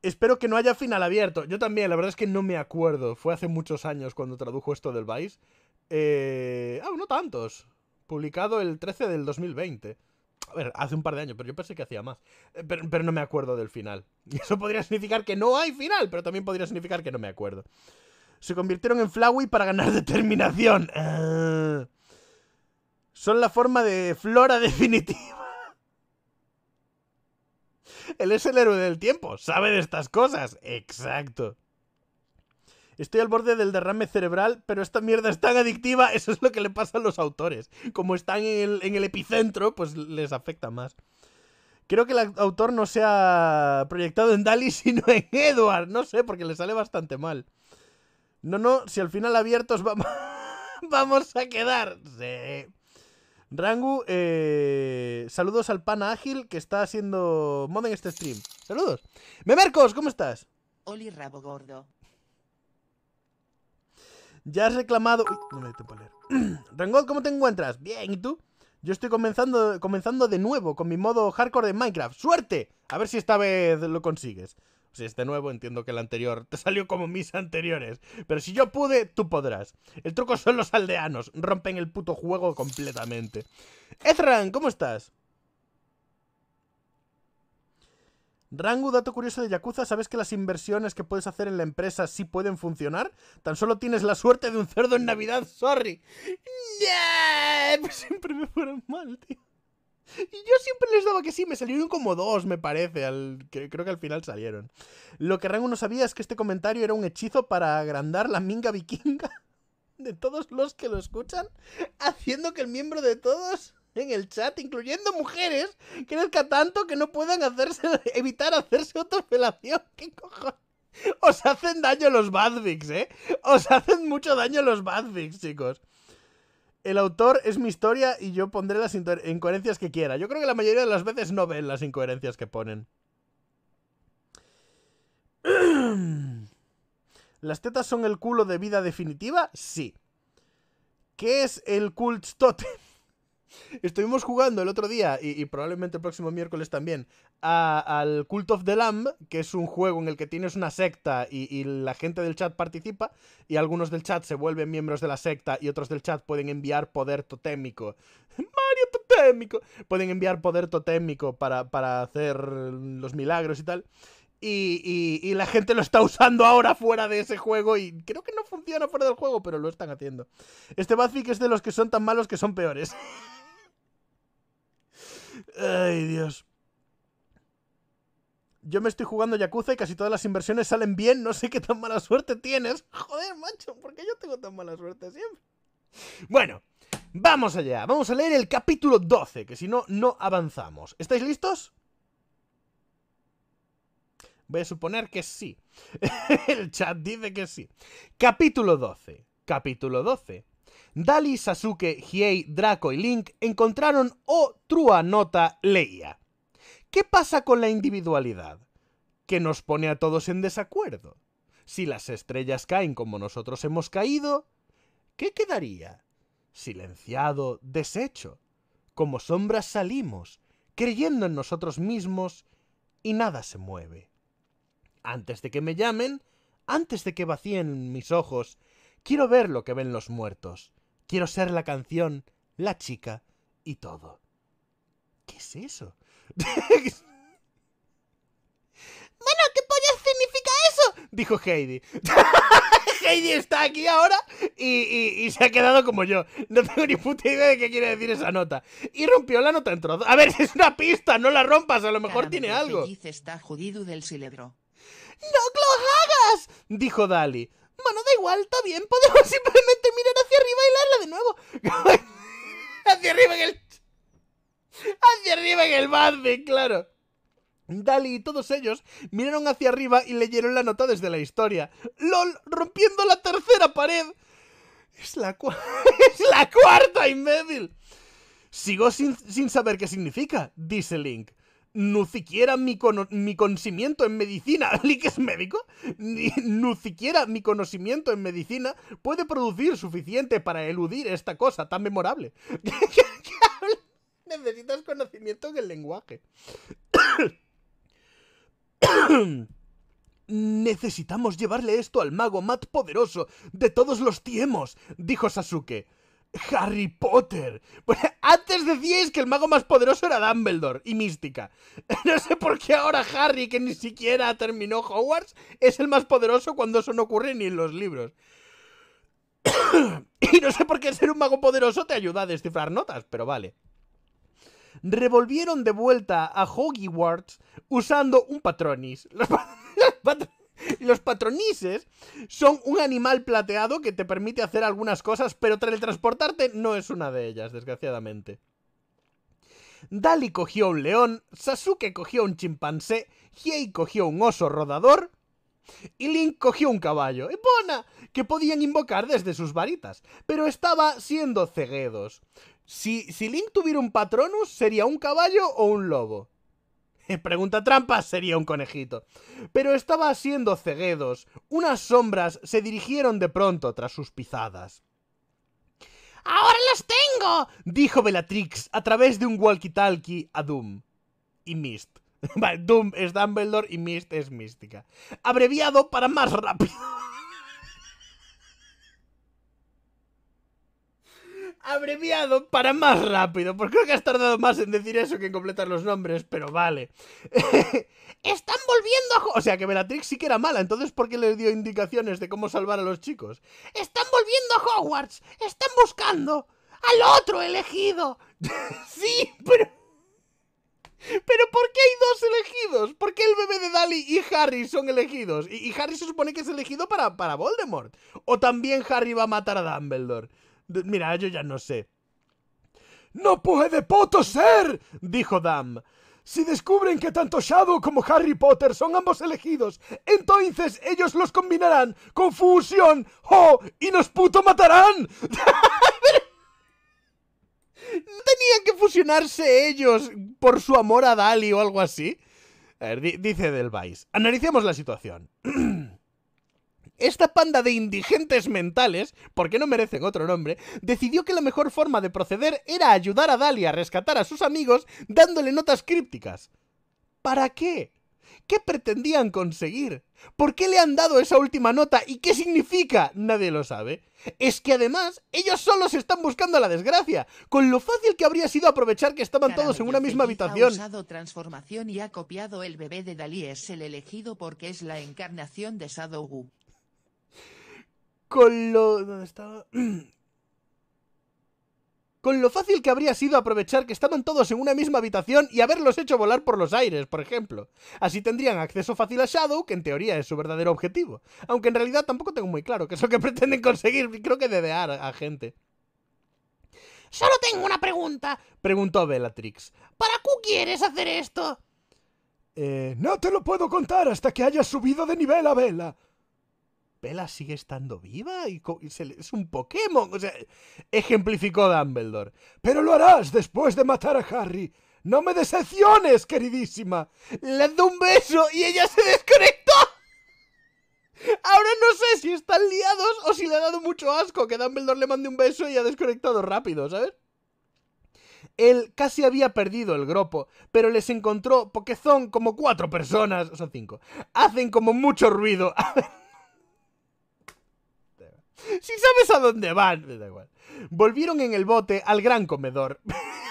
Espero que no haya final abierto. Yo también, la verdad es que no me acuerdo. Fue hace muchos años cuando tradujo esto del Vice. Eh... Ah, no tantos publicado el 13 del 2020. A ver, hace un par de años, pero yo pensé que hacía más. Eh, pero, no me acuerdo del final. Y eso podría significar que no hay final, pero también podría significar que no me acuerdo. Se convirtieron en Flowey para ganar determinación. Eh. son la forma de flora definitiva. Él es el héroe del tiempo, sabe de estas cosas. Exacto. Estoy al borde del derrame cerebral, pero esta mierda es tan adictiva, eso es lo que le pasa a los autores. Como están en el, epicentro, pues les afecta más. Creo que el autor no se ha proyectado en Dali, sino en Edward. No sé, porque le sale bastante mal. No, no, si al final abiertos vamos, a quedar. Sí. Rangu, eh, saludos al pana ágil que está haciendo mod en este stream. Saludos. Memercos, ¿cómo estás? Oli Rabo Gordo. Ya has reclamado... Uy, no me a ¿cómo te encuentras? Bien, ¿y tú? Yo estoy comenzando, comenzando de nuevo con mi modo hardcore de Minecraft. ¡Suerte! A ver si esta vez lo consigues. Si es de nuevo, entiendo que el anterior te salió como mis anteriores. Pero si yo pude, tú podrás. El truco son los aldeanos. Rompen el puto juego completamente. Ezran, ¿cómo estás? Rangu, dato curioso de Yakuza, ¿sabes que las inversiones que puedes hacer en la empresa sí pueden funcionar? Tan solo tienes la suerte de un cerdo en Navidad, sorry. ya pues siempre me fueron mal, tío. Y yo siempre les daba que sí, me salieron como dos, me parece, al, creo que al final salieron. Lo que Rangu no sabía es que este comentario era un hechizo para agrandar la minga vikinga de todos los que lo escuchan, haciendo que el miembro de todos en el chat, incluyendo mujeres, crezca tanto que no puedan hacerse, evitar hacerse otra relación ¿Qué cojones? Os hacen daño los badfics, ¿eh? Os hacen mucho daño los badfics, chicos. El autor es mi historia y yo pondré las incoherencias que quiera. Yo creo que la mayoría de las veces no ven las incoherencias que ponen. ¿Las tetas son el culo de vida definitiva? Sí. ¿Qué es el totem? Estuvimos jugando el otro día, y, probablemente el próximo miércoles también, al Cult of the Lamb, que es un juego en el que tienes una secta y, la gente del chat participa, y algunos del chat se vuelven miembros de la secta y otros del chat pueden enviar poder totémico. ¡Mario totémico! Pueden enviar poder totémico para, hacer los milagros y tal. Y, la gente lo está usando ahora fuera de ese juego y creo que no funciona fuera del juego, pero lo están haciendo. Este Batfic es de los que son tan malos que son peores. Ay, Dios. Yo me estoy jugando Yakuza y casi todas las inversiones salen bien. No sé qué tan mala suerte tienes. Joder, macho, ¿por qué yo tengo tan mala suerte siempre? Bueno, vamos allá. Vamos a leer el capítulo 12, que si no, no avanzamos. ¿Estáis listos? Voy a suponer que sí. el chat dice que sí. Capítulo 12. Capítulo 12. Dali, Sasuke, Hiei, Draco y Link encontraron otra nota Leia. ¿Qué pasa con la individualidad? Que nos pone a todos en desacuerdo. Si las estrellas caen como nosotros hemos caído, ¿qué quedaría? Silenciado, deshecho. Como sombras salimos, creyendo en nosotros mismos, y nada se mueve. Antes de que me llamen, antes de que vacíen mis ojos Quiero ver lo que ven los muertos. Quiero ser la canción, la chica y todo. ¿Qué es eso? Bueno, ¿qué pollas significa eso? Dijo Heidi. Heidi está aquí ahora y, se ha quedado como yo. No tengo ni puta idea de qué quiere decir esa nota. Y rompió la nota en A ver, es una pista, no la rompas, a lo mejor tiene algo. dice está jodido del ¡No lo hagas! dijo Dali. Mano, da igual, está bien, podemos simplemente mirar hacia arriba y leerla de nuevo. hacia arriba en el... Hacia arriba en el Batman, claro. Dali y todos ellos miraron hacia arriba y leyeron la nota desde la historia. LOL, rompiendo la tercera pared. Es la, es la cuarta, imbécil. Sigo sin, sin saber qué significa, dice Link ni siquiera mi, conocimiento en medicina, que es médico? Ni, siquiera mi conocimiento en medicina puede producir suficiente para eludir esta cosa tan memorable. Necesitas conocimiento en el lenguaje. Necesitamos llevarle esto al mago más poderoso de todos los tiempos, dijo Sasuke. Harry Potter. antes decíais que el mago más poderoso era Dumbledore y Mística. No sé por qué ahora Harry, que ni siquiera terminó Hogwarts, es el más poderoso cuando eso no ocurre ni en los libros. y no sé por qué ser un mago poderoso te ayuda a descifrar notas, pero vale. Revolvieron de vuelta a Hogwarts usando un patronis. Los Los Patronises son un animal plateado que te permite hacer algunas cosas, pero teletransportarte no es una de ellas, desgraciadamente. Dali cogió un león, Sasuke cogió un chimpancé, Hiei cogió un oso rodador y Link cogió un caballo, ¡Epona! que podían invocar desde sus varitas, pero estaba siendo ceguedos. Si, si Link tuviera un patronus, sería un caballo o un lobo. pregunta trampa sería un conejito. Pero estaba haciendo ceguedos. Unas sombras se dirigieron de pronto tras sus pisadas ¡Ahora los tengo! dijo Bellatrix a través de un walkie-talkie a Doom. Y Mist. Vale, Doom es Dumbledore y Mist es mística. Abreviado para más rápido. abreviado para más rápido, porque creo que has tardado más en decir eso que en completar los nombres, pero vale. Están volviendo a... O sea, que Bellatrix sí que era mala, entonces ¿por qué le dio indicaciones de cómo salvar a los chicos? Están volviendo a Hogwarts, están buscando al otro elegido. sí, pero... ¿Pero por qué hay dos elegidos? ¿Por qué el bebé de Dali y Harry son elegidos? Y, Harry se supone que es elegido para, para Voldemort. ¿O también Harry va a matar a Dumbledore? Mira, yo ya no sé. ¡No puede poto ser! dijo Dam. Si descubren que tanto Shadow como Harry Potter son ambos elegidos, entonces ellos los combinarán con fusión. ¡Oh! ¡Y nos puto matarán! Tenían que fusionarse ellos por su amor a Dali o algo así. A ver, dice Del Analicemos la situación. esta panda de indigentes mentales, porque no merecen otro nombre, decidió que la mejor forma de proceder era ayudar a Dali a rescatar a sus amigos dándole notas crípticas. ¿Para qué? ¿Qué pretendían conseguir? ¿Por qué le han dado esa última nota y qué significa? Nadie lo sabe. Es que además, ellos se están buscando la desgracia, con lo fácil que habría sido aprovechar que estaban todos en una misma habitación. Ha transformación y ha copiado el bebé de Dalí es el elegido porque es la encarnación de Sadogu con lo... estaba? con lo fácil que habría sido aprovechar que estaban todos en una misma habitación y haberlos hecho volar por los aires, por ejemplo. Así tendrían acceso fácil a Shadow, que en teoría es su verdadero objetivo. Aunque en realidad tampoco tengo muy claro qué es lo que pretenden conseguir, creo que dedear a gente. Solo tengo una pregunta, preguntó Bellatrix. ¿Para qué quieres hacer esto? Eh, no te lo puedo contar hasta que hayas subido de nivel a Vela. Pela sigue estando viva y, es un Pokémon. O sea, ejemplificó Dumbledore. Pero lo harás después de matar a Harry. No me decepciones, queridísima. Le doy un beso y ella se desconectó. Ahora no sé si están liados o si le ha dado mucho asco que Dumbledore le mande un beso y ha desconectado rápido, ¿sabes? Él casi había perdido el grupo, pero les encontró porque son como cuatro personas, son cinco, hacen como mucho ruido. Si sabes a dónde van, me da igual. Volvieron en el bote al gran comedor.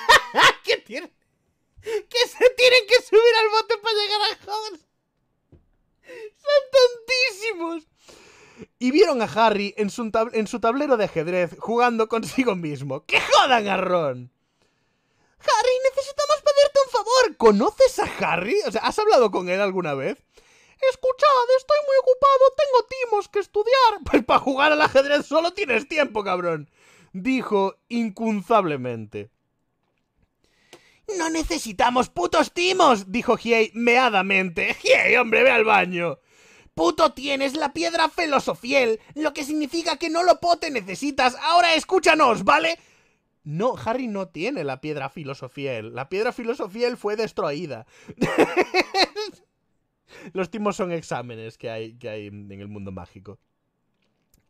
¿Qué tienen? ¿Qué se tienen que subir al bote para llegar a Hogwarts? ¡Son tontísimos! Y vieron a Harry en su, en su tablero de ajedrez jugando consigo mismo. ¡Qué jodan garrón! Harry, necesitamos pedirte un favor. ¿Conoces a Harry? O sea, ¿has hablado con él alguna vez? Escuchad, estoy muy ocupado, tengo timos que estudiar. Pues para jugar al ajedrez solo tienes tiempo, cabrón. Dijo incunzablemente. No necesitamos putos timos, dijo Hiei meadamente. Hiei, hombre, ve al baño. Puto tienes la piedra filosofiel, lo que significa que no lo pote necesitas. Ahora escúchanos, ¿vale? No, Harry no tiene la piedra filosofiel. La piedra filosofiel fue destruida. Los timos son exámenes que hay, que en el mundo mágico.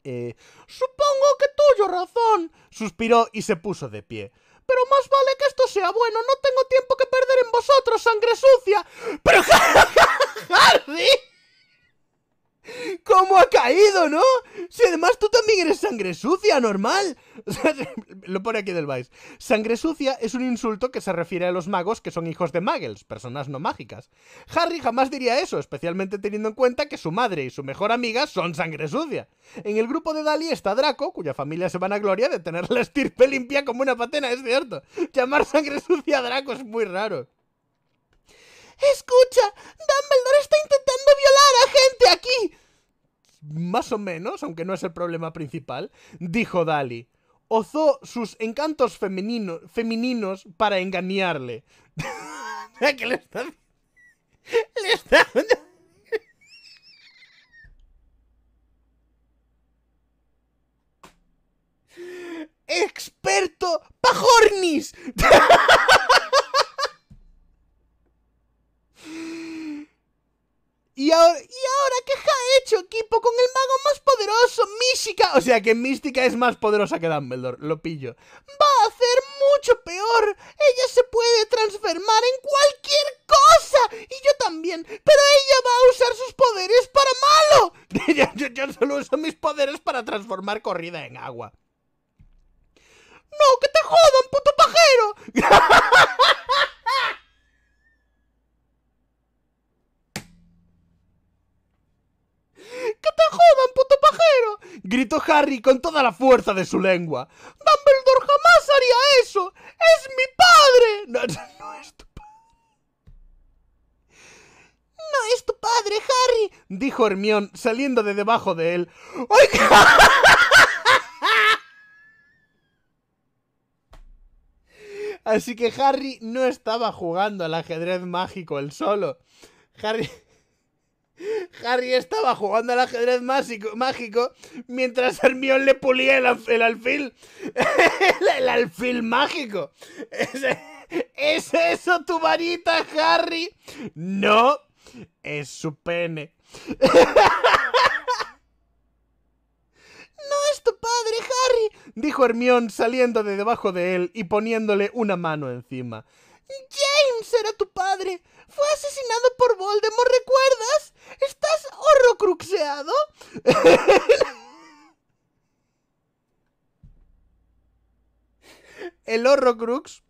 Eh, Supongo que tuyo razón, suspiró y se puso de pie. Pero más vale que esto sea bueno, no tengo tiempo que perder en vosotros, sangre sucia. Pero ¿Cómo ha caído, no? Si además tú también eres sangre sucia, normal. Lo pone aquí del Vice. Sangre sucia es un insulto que se refiere a los magos que son hijos de muggles, personas no mágicas. Harry jamás diría eso, especialmente teniendo en cuenta que su madre y su mejor amiga son sangre sucia. En el grupo de Dali está Draco, cuya familia se van a gloria de tener la estirpe limpia como una patena, es cierto. Llamar sangre sucia a Draco es muy raro. ¡Escucha! Dumbledore está intentando violar a gente aquí. Más o menos, aunque no es el problema principal, dijo Dali. Ozó sus encantos femeninos para engañarle. ¿Qué le está... Le está... experto pajornis. Y ahora, y ahora, ¿qué ha hecho equipo con el mago más poderoso, Mística? O sea que Mística es más poderosa que Dumbledore, lo pillo. Va a hacer mucho peor. Ella se puede transformar en cualquier cosa. Y yo también. Pero ella va a usar sus poderes para malo. yo, yo, solo uso mis poderes para transformar corrida en agua. No, que te jodan, puto pajero. ¡Que te jodan, puto pajero! gritó Harry con toda la fuerza de su lengua. ¡Dumbledore jamás haría eso! ¡Es mi padre! No, es tu padre. ¡No es tu padre, Harry! dijo Hermión, saliendo de debajo de él. ¡Ay! Así que Harry no estaba jugando al ajedrez mágico él solo. Harry Harry estaba jugando al ajedrez mágico, mientras Hermione le pulía el, alfil. el, alfil mágico. ¿Es, eso tu varita, Harry? No, es su pene. no es tu padre, Harry, dijo Hermión saliendo de debajo de él y poniéndole una mano encima. James era tu padre. Fue asesinado por Voldemort, el Horrocrux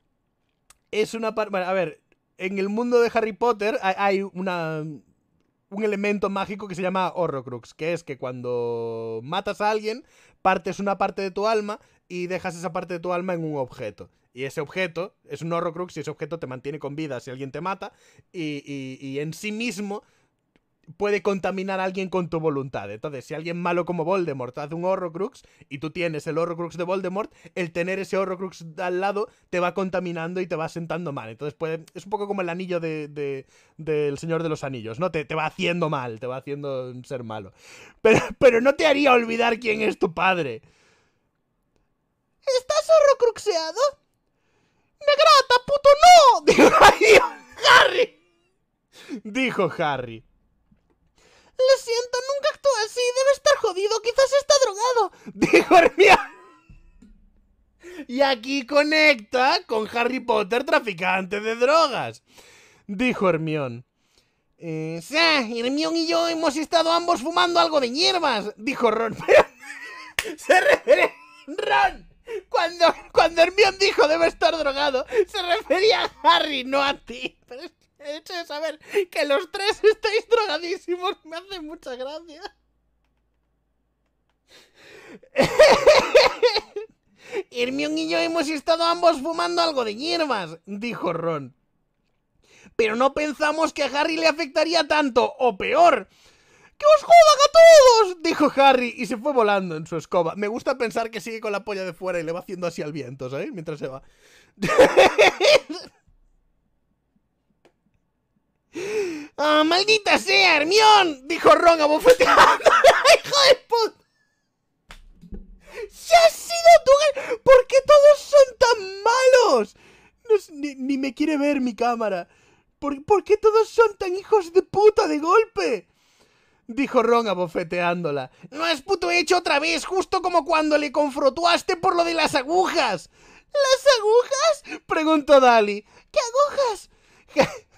es una parte... a ver, en el mundo de Harry Potter hay una, un elemento mágico que se llama Horrocrux, que es que cuando matas a alguien, partes una parte de tu alma y dejas esa parte de tu alma en un objeto. Y ese objeto es un Horrocrux y ese objeto te mantiene con vida si alguien te mata y, y en sí mismo puede contaminar a alguien con tu voluntad. Entonces, si alguien malo como Voldemort hace un Horrocrux y tú tienes el Horrocrux de Voldemort, el tener ese Horrocrux al lado te va contaminando y te va sentando mal. Entonces, es un poco como el anillo del de, Señor de los Anillos, ¿no? Te, va haciendo mal, te va haciendo ser malo. Pero, pero no te haría olvidar quién es tu padre. ¿Estás Horrocruxeado? ¡Negrata, puto, no! Dijo Harry. Dijo Harry. Lo siento, nunca actúa así. Debe estar jodido. Quizás está drogado. Dijo Hermione. Y aquí conecta con Harry Potter, traficante de drogas. Dijo Hermión. Eh, Hermión y yo hemos estado ambos fumando algo de hierbas. Dijo Ron. se refiere... Ron. Cuando, cuando dijo debe estar drogado, se refería a Harry, no a ti. Pero el hecho de saber que los tres estáis drogadísimos me hace mucha gracia. Hermione y yo hemos estado ambos fumando algo de hierbas, dijo Ron. Pero no pensamos que a Harry le afectaría tanto, o peor. ¡Que os jodan a todos! dijo Harry y se fue volando en su escoba. Me gusta pensar que sigue con la polla de fuera y le va haciendo así al viento, ¿sabes? Mientras se va. ¡Ah, maldita sea, Hermión! Dijo Ron abofeteando. ¡Hijo de puta! ¡Se ha sido tu... ¿Por qué todos son tan malos? ni, me quiere ver mi cámara. ¿Por, qué todos son tan hijos de puta de golpe? Dijo Ron abofeteándola. ¡No has puto hecho otra vez, justo como cuando le confrontaste por lo de las agujas! ¿Las agujas? Preguntó Dali. ¿Qué agujas?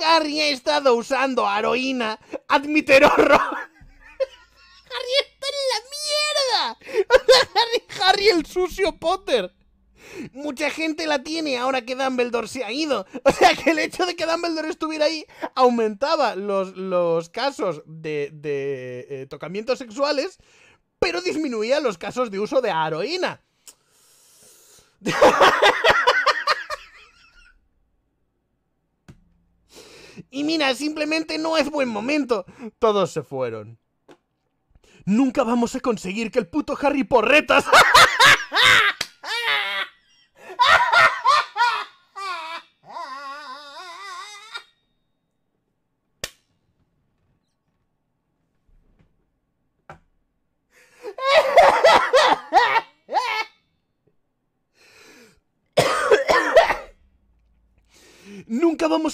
Harry ha estado usando heroína. horror. Harry está en la mierda. Harry, Harry el sucio Potter. Mucha gente la tiene ahora que Dumbledore se ha ido. O sea que el hecho de que Dumbledore estuviera ahí aumentaba los, casos de, de eh, tocamientos sexuales, pero disminuía los casos de uso de heroína. Y mira, simplemente no es buen momento. Todos se fueron. Nunca vamos a conseguir que el puto Harry Porretas...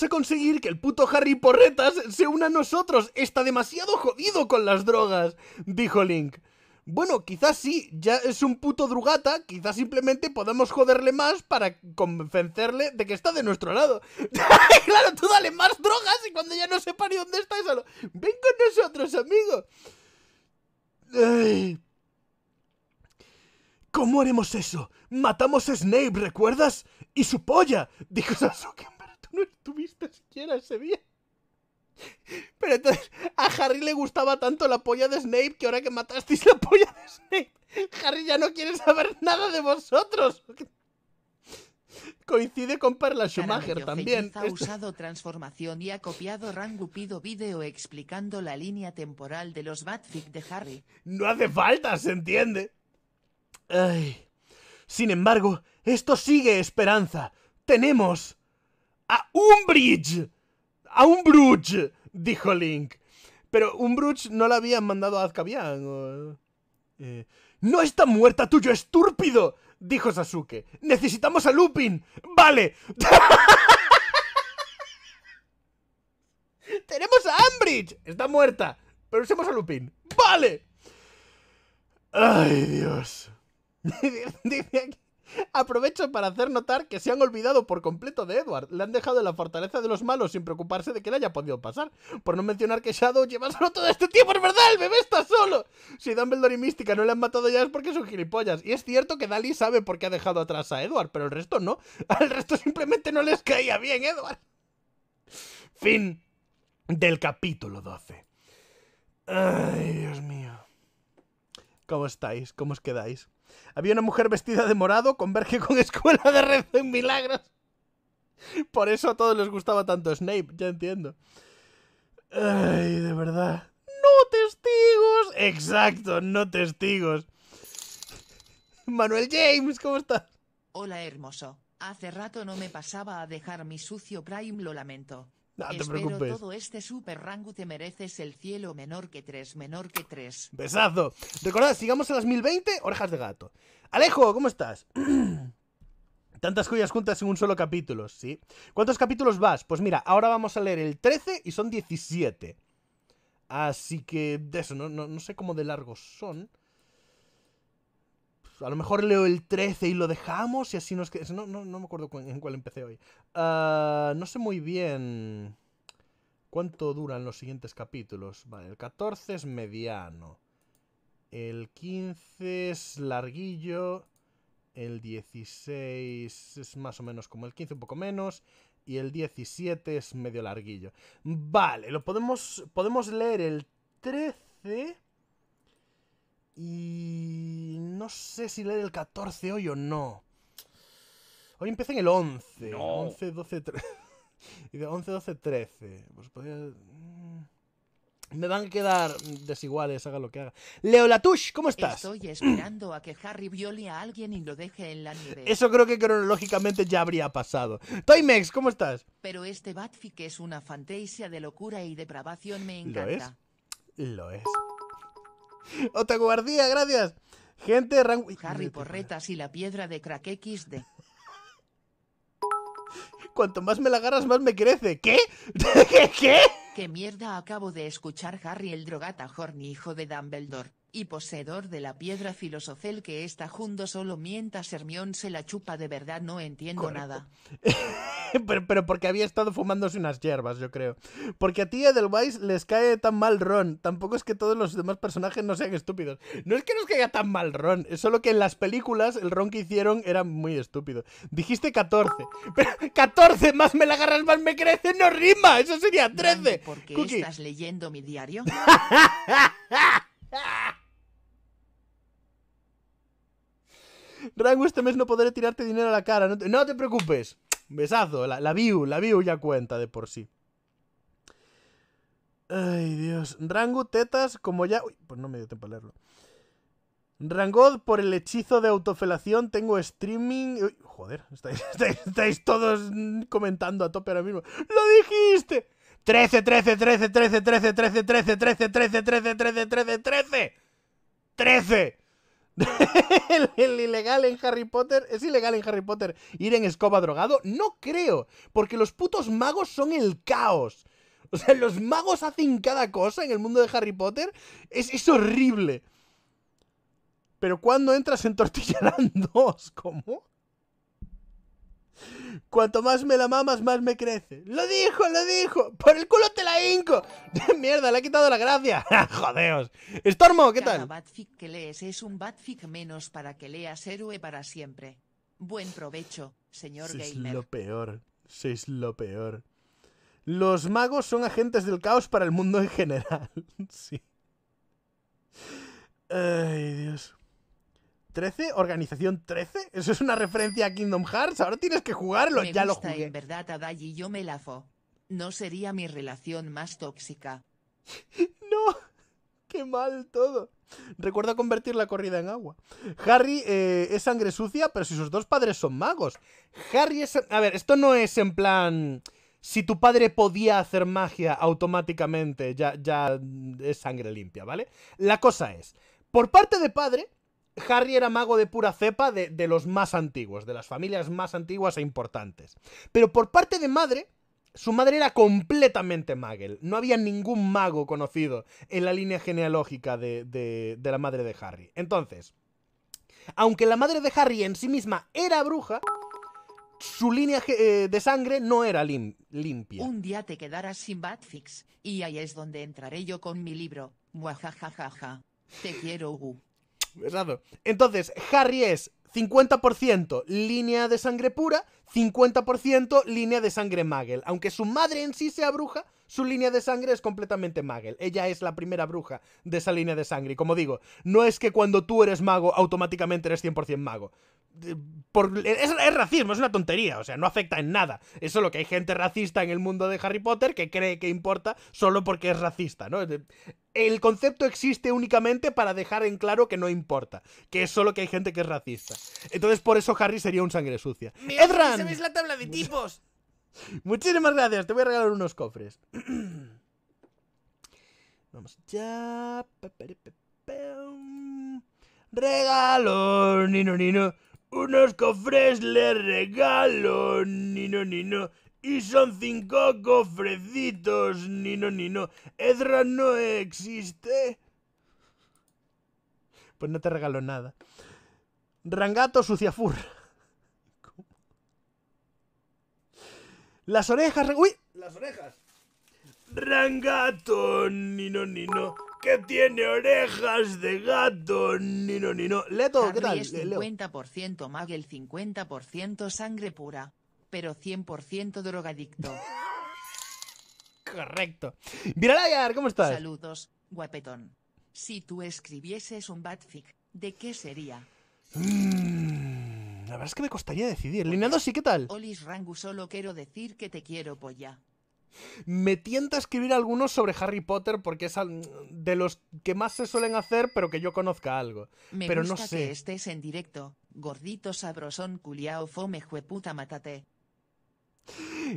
a conseguir que el puto Harry Porretas se una a nosotros. Está demasiado jodido con las drogas, dijo Link. Bueno, quizás sí, ya es un puto drugata, quizás simplemente podamos joderle más para convencerle de que está de nuestro lado. claro, tú dale más drogas y cuando ya no sepa ni dónde está, eso. Ven con nosotros, amigo. ¿Cómo haremos eso? Matamos a Snape, ¿recuerdas? Y su polla, dijo Sasuke no estuviste siquiera ese día. Pero entonces a Harry le gustaba tanto la polla de Snape que ahora que matasteis la polla de Snape, Harry ya no quiere saber nada de vosotros. Coincide con Perla Schumacher también. Ha usado transformación y ha copiado Rangupido vídeo explicando la línea temporal de los Batfic de Harry. No hace falta, se entiende. Ay. Sin embargo, esto sigue esperanza. Tenemos a Umbridge. A Umbridge, dijo Link. Pero Umbridge no la habían mandado a Azkaban. Eh, ¡No está muerta, tuyo estúpido! Dijo Sasuke. ¡Necesitamos a Lupin! ¡Vale! ¡Tenemos a Umbridge! Está muerta. Pero usemos a Lupin. ¡Vale! ¡Ay, Dios! Dice aquí. Aprovecho para hacer notar que se han olvidado por completo de Edward. Le han dejado en la fortaleza de los malos sin preocuparse de que le haya podido pasar. Por no mencionar que Shadow lleva solo todo este tiempo. ¡Es verdad! ¡El bebé está solo! Si Dumbledore y Mística no le han matado ya es porque son gilipollas. Y es cierto que Dali sabe por qué ha dejado atrás a Edward, pero el resto no. Al resto simplemente no les caía bien Edward. Fin del capítulo 12. Ay, Dios mío. ¿Cómo estáis? ¿Cómo os quedáis? Había una mujer vestida de morado, converge con escuela de rezo en milagros. Por eso a todos les gustaba tanto Snape, ya entiendo. Ay, de verdad. ¡No testigos! Exacto, no testigos. Manuel James, ¿cómo estás? Hola, hermoso. Hace rato no me pasaba a dejar mi sucio Prime, lo lamento. No te todo este super rango te mereces el cielo menor que tres, menor que tres. Besazo. Recordad, sigamos a las 1020, orejas de gato. Alejo, ¿cómo estás? Tantas cuyas juntas en un solo capítulo, ¿sí? ¿Cuántos capítulos vas? Pues mira, ahora vamos a leer el 13 y son 17. Así que de eso, no, no, no sé cómo de largos son. A lo mejor leo el 13 y lo dejamos y así nos quedamos. No, no, me acuerdo en cuál empecé hoy. Ah, no sé muy bien cuánto duran los siguientes capítulos. Vale, el 14 es mediano. El 15 es larguillo. El 16 es más o menos como el 15, un poco menos. Y el 17 es medio larguillo. Vale, lo podemos, podemos leer el 13 y no sé si leer el 14 hoy o no. Hoy empieza en el 11. No. 11, 12, 13. Y de 11, 12, 13. Pues podría... Mm, me van a quedar desiguales, haga lo que haga. Leo Latush, ¿cómo estás? Estoy esperando a que Harry viole a alguien y lo deje en la nieve. Eso creo que cronológicamente ya habría pasado. Toymex, ¿cómo estás? Pero este que es una fantasía de locura y depravación, me encanta. ¿Lo Lo es. Otra gracias. Gente Harry Porretas y la piedra de crack XD. Cuanto más me la agarras, más me crece. ¿Qué? ¿Qué? ¿Qué? ¿Qué mierda acabo de escuchar, Harry el drogata Horny, hijo de Dumbledore? y poseedor de la piedra filosofal que está junto solo mientras Hermión se la chupa de verdad no entiendo nada. pero, porque había estado fumándose unas hierbas, yo creo. Porque a ti Edelweiss les cae tan mal Ron. Tampoco es que todos los demás personajes no sean estúpidos. No es que nos caiga tan mal Ron, es solo que en las películas el Ron que hicieron era muy estúpido. Dijiste 14. Pero 14 más me la agarras, más me crece, no rima. Eso sería 13. ¿Por qué estás leyendo mi diario? Rango, este mes no podré tirarte dinero a la cara. No te, no te preocupes. Besazo. La, la view, la view ya cuenta de por sí. Ay, Dios. Rango, tetas, como ya... Uy, pues no me dio tiempo a leerlo. Rangod, por el hechizo de autofelación, tengo streaming... Uy, joder, estáis, estáis, estáis todos comentando a tope ahora mismo. ¡Lo dijiste! 13, 13, 13, 13, 13, 13, 13, 13, 13, 13, 13, 13, 13, 13. el, ilegal en Harry Potter. ¿Es ilegal en Harry Potter ir en escoba drogado? No creo, porque los putos magos son el caos. O sea, los magos hacen cada cosa en el mundo de Harry Potter. Es, es horrible. Pero cuando entras en Tortillarán 2, ¿cómo? Cuanto más me la mamas, más me crece. ¡Lo dijo, lo dijo! ¡Por el culo te la hinco! ¡Mierda, le ha quitado la gracia! ¡Jodeos! Stormo, ¿qué tal? que lees es un badfic menos para que leas héroe para siempre. Buen provecho, señor Sois lo peor. Es lo peor. Los magos son agentes del caos para el mundo en general. sí. Ay, Dios. 13, organización 13. Eso es una referencia a Kingdom Hearts. Ahora tienes que jugarlo, ya lo jugué. En verdad, a yo me lafo. No sería mi relación más tóxica. no, qué mal todo. Recuerda convertir la corrida en agua. Harry eh, es sangre sucia, pero si sus dos padres son magos. Harry es. A ver, esto no es en plan. Si tu padre podía hacer magia automáticamente, ya, ya es sangre limpia, ¿vale? La cosa es: por parte de padre, Harry era mago de pura cepa de, los más antiguos, de las familias más antiguas e importantes. Pero por parte de madre, su madre era completamente magel. No había ningún mago conocido en la línea genealógica de, la madre de Harry. Entonces, aunque la madre de Harry en sí misma era bruja, su línea eh, de sangre no era limpia. Un día te quedarás sin Batfix, y ahí es donde entraré yo con mi libro. Muajajajaja. Te quiero, Hugo. Entonces, Harry es 50% línea de sangre pura, 50% línea de sangre Magel. Aunque su madre en sí sea bruja, su línea de sangre es completamente Magel. Ella es la primera bruja de esa línea de sangre. Y como digo, no es que cuando tú eres mago automáticamente eres 100% mago es, racismo, es una tontería, o sea, no afecta en nada. Es solo que hay gente racista en el mundo de Harry Potter que cree que importa solo porque es racista, ¿no? El concepto existe únicamente para dejar en claro que no importa, que es solo que hay gente que es racista. Entonces, por eso Harry sería un sangre sucia. ¡Edran! la tabla de tipos? Muchísimas gracias, te voy a regalar unos cofres. Vamos ya. Regalo, nino, nino unos cofres le regalo, nino, nino. Y son cinco cofrecitos, nino, nino. Ezra no existe. Pues no te regalo nada. Rangato suciafur Las orejas... ¡Uy! Las orejas. Rangato, nino, nino que tiene orejas de gato, ni no, ni no. Leto, ¿qué tal? Es 50% eh, mag, el 50% sangre pura, pero 100% drogadicto. Correcto. Viralayar, ¿cómo estás? Saludos, guapetón. Si tú escribieses un badfic, ¿de qué sería? Mm, la verdad es que me costaría decidir. Linaldo, sí, ¿qué tal? Olis Rangu, solo quiero decir que te quiero, polla. Me tienta a escribir algunos sobre Harry Potter porque es de los que más se suelen hacer, pero que yo conozca algo. pero no sé. que estés en directo, gordito sabrosón culiao fome jueputa matate.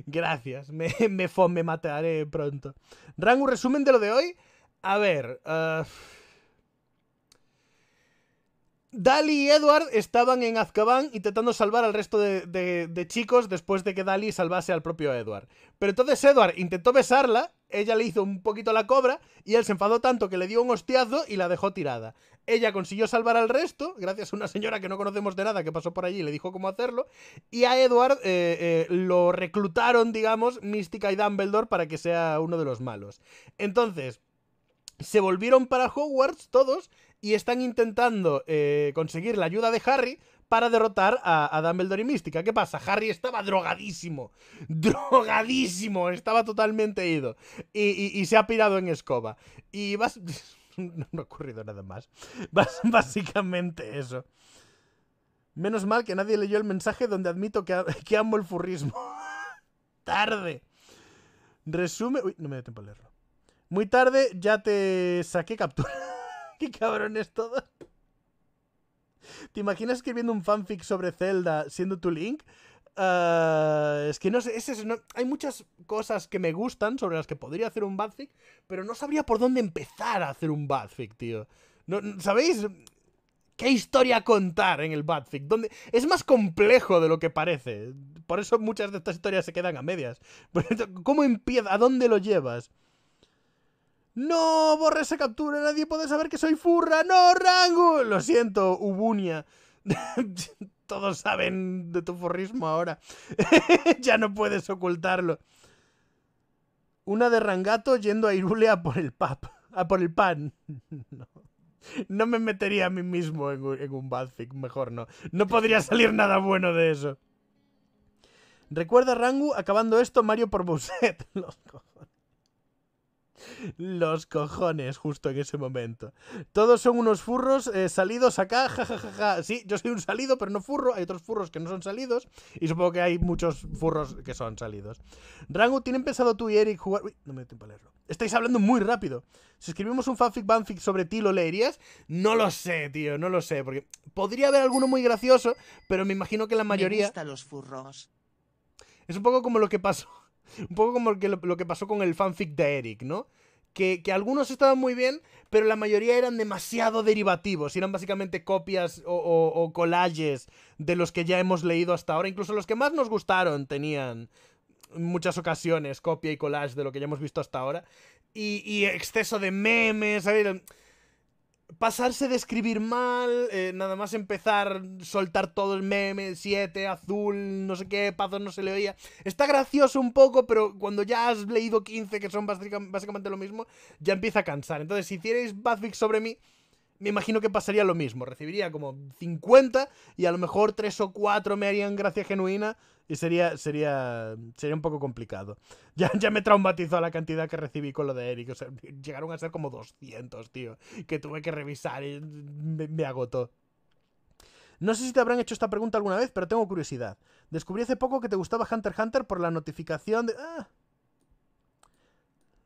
Gracias, me, me fome, mataré pronto. Rango, resumen de lo de hoy. A ver, eh, Dali y Edward estaban en Azkaban intentando salvar al resto de, chicos después de que Dali salvase al propio Edward. Pero entonces Edward intentó besarla, ella le hizo un poquito la cobra y él se enfadó tanto que le dio un hostiazo y la dejó tirada. Ella consiguió salvar al resto, gracias a una señora que no conocemos de nada que pasó por allí y le dijo cómo hacerlo. Y a Edward eh, eh, lo reclutaron, digamos, Mística y Dumbledore para que sea uno de los malos. Entonces, se volvieron para Hogwarts todos y están intentando eh, conseguir la ayuda de Harry para derrotar a, Dumbledore y Mística. ¿Qué pasa? Harry estaba drogadísimo. Drogadísimo. Estaba totalmente ido. Y, se ha pirado en escoba. Y vas... no me ha ocurrido nada más. básicamente eso. Menos mal que nadie leyó el mensaje donde admito que, amo el furrismo. tarde. Resume... Uy, no me dio tiempo a leerlo. Muy tarde ya te saqué captura. Qué cabrones todos. ¿Te imaginas escribiendo un fanfic sobre Zelda siendo tu Link? Ah, es que no sé, hay muchas cosas que me gustan sobre las que podría hacer un Badfic, pero no sabría por dónde empezar a hacer un Badfic, tío. ¿Sabéis? ¿Qué historia contar en el Badfic? Es más complejo de lo que parece. Por eso muchas de estas historias se quedan a medias. ¿Cómo empieza? ¿A dónde lo llevas? ¡No! ¡Borra esa captura! ¡Nadie puede saber que soy furra! ¡No, Rango! Lo siento, Ubunia. Todos saben de tu furrismo ahora. ya no puedes ocultarlo. Una de Rangato yendo a Irulea por el pap. A por el pan. no. me metería a mí mismo en, un badfic, mejor no. No podría salir nada bueno de eso. Recuerda Rangu acabando esto Mario por Bowset. Los los cojones justo en ese momento. Todos son unos furros eh, salidos acá, jajajaja. Sí, yo soy un salido, pero no furro. Hay otros furros que no son salidos. Y supongo que hay muchos furros que son salidos. Rango, ¿tienen pensado tú y Eric jugar? Uy, no me doy tiempo a leerlo. Estáis hablando muy rápido. Si escribimos un fanfic banfic sobre ti, ¿lo leerías? No lo sé, tío, no lo sé. Porque podría haber alguno muy gracioso, pero me imagino que la mayoría... Me los furros. Es un poco como lo que pasó un poco como lo, que pasó con el fanfic de Eric, ¿no? Que, algunos estaban muy bien, pero la mayoría eran demasiado derivativos. Eran básicamente copias o, o, collages de los que ya hemos leído hasta ahora. Incluso los que más nos gustaron tenían en muchas ocasiones copia y collage de lo que ya hemos visto hasta ahora. Y, y exceso de memes, ¿sabes? pasarse de escribir mal, eh, nada más empezar, soltar todo el meme, 7, azul, no sé qué, pazos no se le oía. Está gracioso un poco, pero cuando ya has leído 15, que son básicamente lo mismo, ya empieza a cansar. Entonces, si hicierais Badfix sobre mí, me imagino que pasaría lo mismo. Recibiría como 50 y a lo mejor 3 o 4 me harían gracia genuina y sería, sería, sería un poco complicado. Ya, ya me traumatizó la cantidad que recibí con lo de Eric. llegaron a ser como 200, tío. Que tuve que revisar y me, agotó. No sé si te habrán hecho esta pregunta alguna vez, pero tengo curiosidad. Descubrí hace poco que te gustaba Hunter x Hunter por la notificación de... Ah,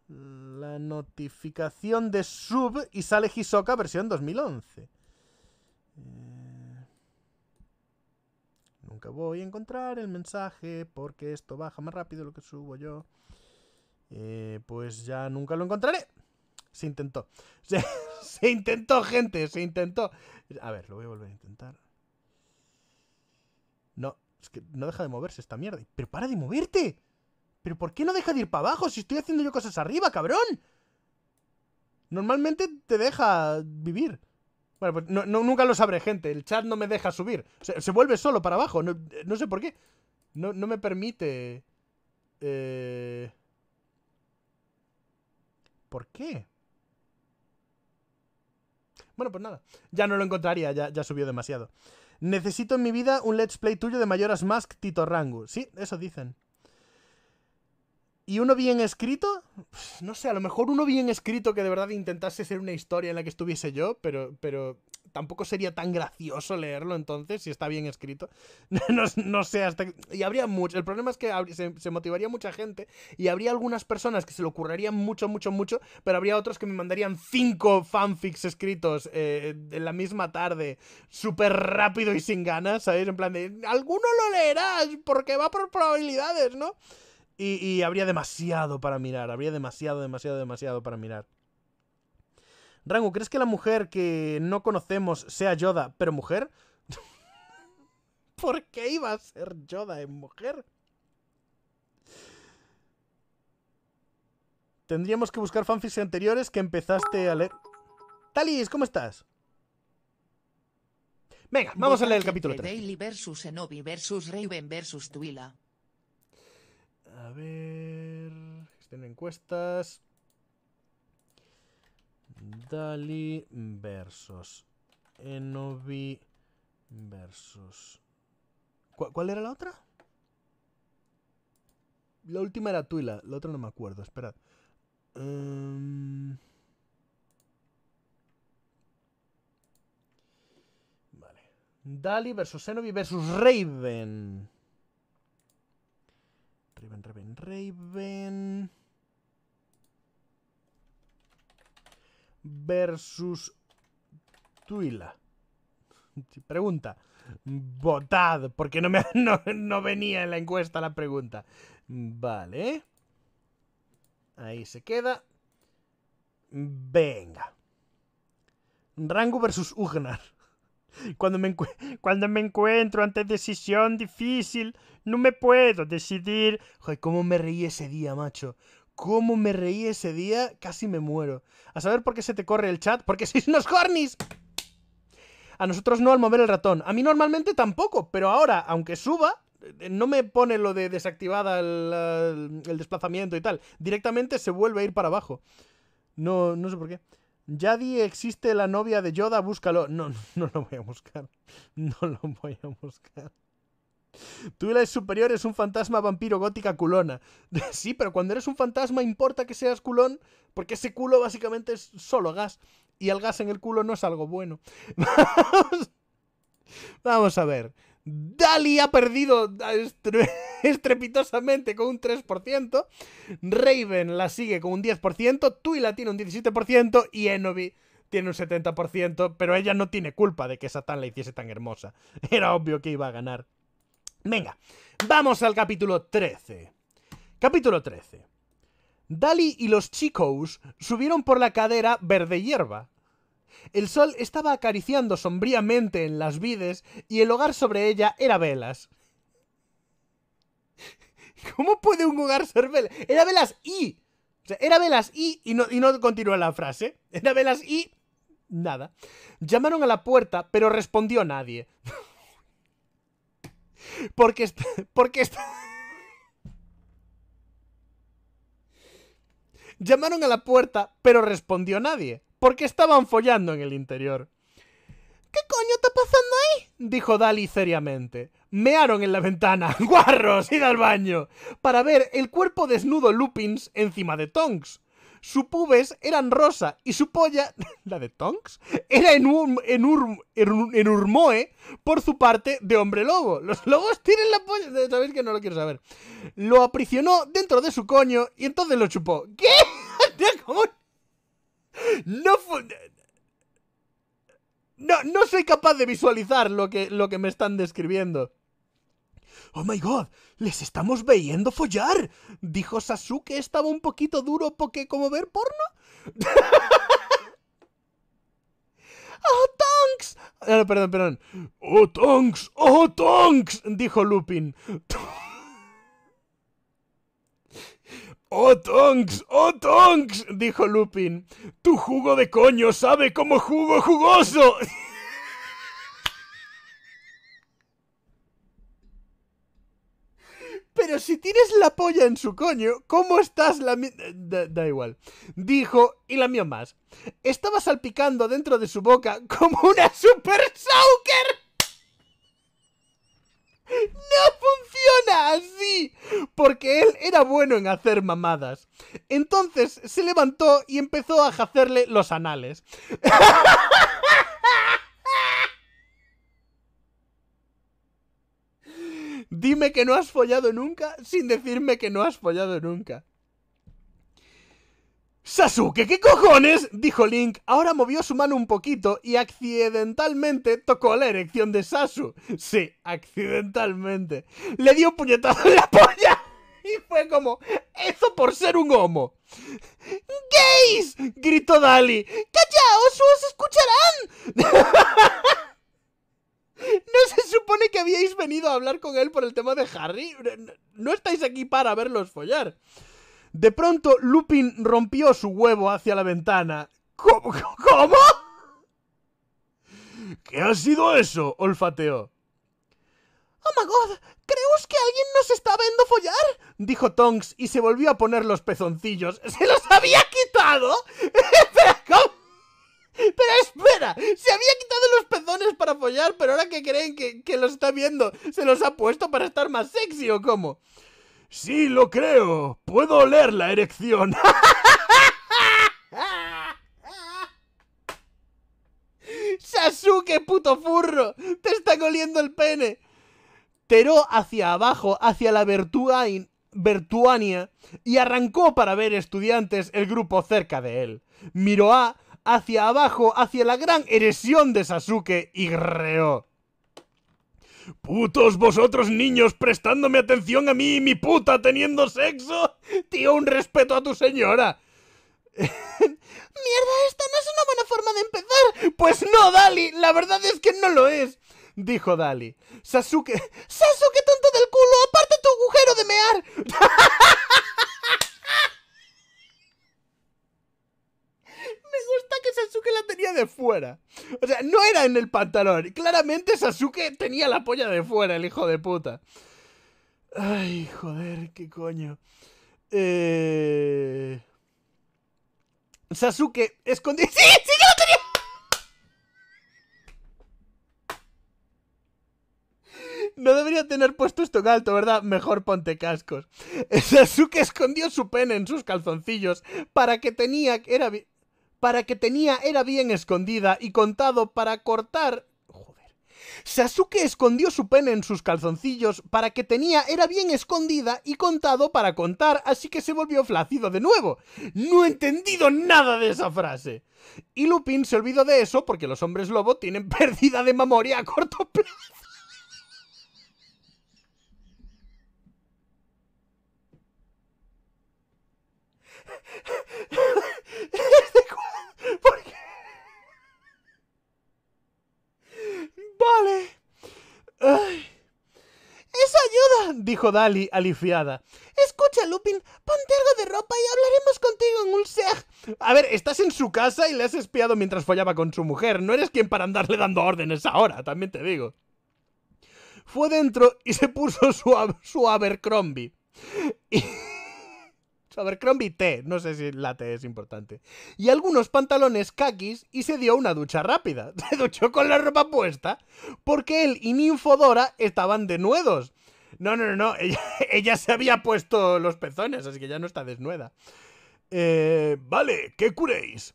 la notificación de sub y sale Hisoka versión 2011. Nunca voy a encontrar el mensaje porque esto baja más rápido lo que subo yo. Eh, pues ya nunca lo encontraré. Se intentó. Se, intentó, gente, se intentó. A ver, lo voy a volver a intentar. No, es que no deja de moverse esta mierda. Pero para de moverte. Pero ¿por qué no deja de ir para abajo si estoy haciendo yo cosas arriba, cabrón? Normalmente te deja vivir. Pues no, nunca lo sabré, gente. El chat no me deja subir. Se, vuelve solo para abajo. No, sé por qué. No, me permite... Eh, ¿Por qué? Bueno, pues nada. Ya no lo encontraría, ya, ya subió demasiado. Necesito en mi vida un let's play tuyo de Mayoras Mask Tito Rangu. Sí, eso dicen. Y uno bien escrito, no sé, a lo mejor uno bien escrito que de verdad intentase ser una historia en la que estuviese yo, pero, pero tampoco sería tan gracioso leerlo entonces, si está bien escrito. No, sé, hasta... Y habría mucho... El problema es que se, motivaría mucha gente y habría algunas personas que se lo ocurrirían mucho, mucho, mucho, pero habría otros que me mandarían cinco fanfics escritos eh, en la misma tarde, súper rápido y sin ganas, ¿sabéis? En plan de, alguno lo leerás porque va por probabilidades, ¿no? Y, habría demasiado para mirar, habría demasiado, demasiado, demasiado para mirar. Rango, ¿crees que la mujer que no conocemos sea Yoda, pero mujer? ¿Por qué iba a ser Yoda en mujer? Tendríamos que buscar fanfics anteriores que empezaste a leer. Talis, ¿cómo estás? Venga, vamos a leer el capítulo 3. Daily versus Enobi versus Raven versus a ver... de encuestas. Dali versus Enobi versus... ¿Cuál era la otra? La última era Tuila, la otra no me acuerdo, esperad. Em, vale. Dali versus Enobi versus Raven. Raven, Raven, Raven. Versus Tuila. Pregunta. Votad, porque no, me, no, no venía en la encuesta la pregunta. Vale. Ahí se queda. Venga. Rango versus Ugnar. Cuando me, cuando me encuentro ante decisión difícil, no me puedo decidir. Joder, cómo me reí ese día, macho. Cómo me reí ese día, casi me muero. A saber por qué se te corre el chat, porque sois unos hornis. A nosotros no al mover el ratón. A mí normalmente tampoco, pero ahora, aunque suba, eh, no me pone lo de desactivada el, desplazamiento y tal. Directamente se vuelve a ir para abajo. No, no sé por qué. Yadi existe la novia de Yoda, búscalo. No, no, lo voy a buscar. No lo voy a buscar. Tuila es superior, es un fantasma vampiro gótica culona. sí, pero cuando eres un fantasma importa que seas culón, porque ese culo básicamente es solo gas. Y el gas en el culo no es algo bueno. Vamos a ver. Dali ha perdido ah, estrepitosamente con un 3%. Raven la sigue con un 10%. Tuila tiene un 17% y Enobi tiene un 70%. Pero ella no tiene culpa de que Satán la hiciese tan hermosa. Era obvio que iba a ganar. Venga, vamos al capítulo 13. Capítulo 13. Dali y los chicos subieron por la cadera verde hierba, el sol estaba acariciando sombríamente en las vides y el hogar sobre ella era velas. ¿Cómo puede un hogar ser velas? Era velas y. O sea, era velas y. Y no, y no continúa la frase. Era velas y. Nada. Llamaron a la puerta, pero respondió nadie. porque Porque está. Llamaron a la puerta, pero respondió nadie porque estaban follando en el interior. ¿Qué coño está pasando ahí? dijo Dali seriamente. Mearon en la ventana, guarros, id al baño, para ver el cuerpo desnudo Lupins encima de Tonks. Su pubes eran rosa y su polla, la de Tonks, era en, Urmoe por su parte de hombre lobo. Los lobos tienen la polla, sabéis que no lo quiero saber. Lo aprisionó dentro de su coño y entonces lo chupó. ¿Qué? ¿Cómo? No No, soy capaz de visualizar lo que, lo que me están describiendo. ¡Oh my god! ¡Les estamos viendo follar! Dijo Sasuke, estaba un poquito duro porque como ver porno. ¡Oh, Tonks! Ah, perdón, perdón. ¡Oh, Tonks! ¡Oh, Tonks! Dijo Lupin. ¡Oh, Tonks! ¡Oh, Tonks! dijo Lupin. ¡Tu jugo de coño sabe como jugo jugoso! Pero si tienes la polla en su coño, ¿cómo estás la eh, da, igual. Dijo, y la mía más. Estaba salpicando dentro de su boca como una super soaker. ¡No funciona así! Porque él era bueno en hacer mamadas. Entonces se levantó y empezó a hacerle los anales. Dime que no has follado nunca sin decirme que no has follado nunca. Sasuke, ¿qué cojones? dijo Link. Ahora movió su mano un poquito y accidentalmente tocó la erección de Sasu. Sí, accidentalmente. Le dio un puñetazo en la polla y fue como, eso por ser un homo. ¡Gays! gritó Dali. ¡Callaos o os escucharán! ¿No se supone que habíais venido a hablar con él por el tema de Harry? No estáis aquí para verlos follar. De pronto, Lupin rompió su huevo hacia la ventana. ¿Cómo? ¿Qué ha sido eso? olfateó. ¡Oh, my God! ¿Creemos que alguien nos está viendo follar? Dijo Tonks y se volvió a poner los pezoncillos. ¡Se los había quitado! ¡Espera, cómo! Pero espera, se había quitado los pezones para follar, pero ahora que creen que, que los está viendo, ¿se los ha puesto para estar más sexy o cómo? Sí, lo creo. Puedo oler la erección. Sasuke, puto furro. Te está coliendo el pene. Teró hacia abajo, hacia la Vertuania, y arrancó para ver estudiantes el grupo cerca de él. Miró a hacia abajo, hacia la gran eresión de Sasuke y greó. Putos vosotros niños prestándome atención a mí y mi puta teniendo sexo. Tío, un respeto a tu señora. Mierda, esta no es una buena forma de empezar. Pues no, Dali, la verdad es que no lo es. Dijo Dali. Sasuke... Sasuke tonto del culo, aparte tu agujero de mear. me gusta que Sasuke la tenía de fuera. O sea, no era en el pantalón. Claramente Sasuke tenía la polla de fuera, el hijo de puta. Ay, joder, qué coño. Eh... Sasuke escondió... ¡Sí! ¡Sí lo tenía! No debería tener puesto esto en alto, ¿verdad? Mejor ponte cascos. Sasuke escondió su pene en sus calzoncillos para que tenía... Era para que tenía era bien escondida y contado para cortar Sasuke escondió su pene en sus calzoncillos para que tenía era bien escondida y contado para contar, así que se volvió flácido de nuevo. No he entendido nada de esa frase. Y Lupin se olvidó de eso porque los hombres lobo tienen pérdida de memoria a corto plazo. Vale. ayuda! dijo Dali, aliviada. Escucha, Lupin, ponte algo de ropa y hablaremos contigo en un seg. A ver, estás en su casa y le has espiado mientras follaba con su mujer. No eres quien para andarle dando órdenes ahora, también te digo. Fue dentro y se puso su, su Abercrombie. Y Abercrombie T, no sé si la T es importante. Y algunos pantalones Kakis, y se dio una ducha rápida. Se duchó con la ropa puesta porque él y Ninfodora estaban desnudos. No, no, no, no. Ella, se había puesto los pezones, así que ya no está desnuda. Eh, vale, ¿qué curéis?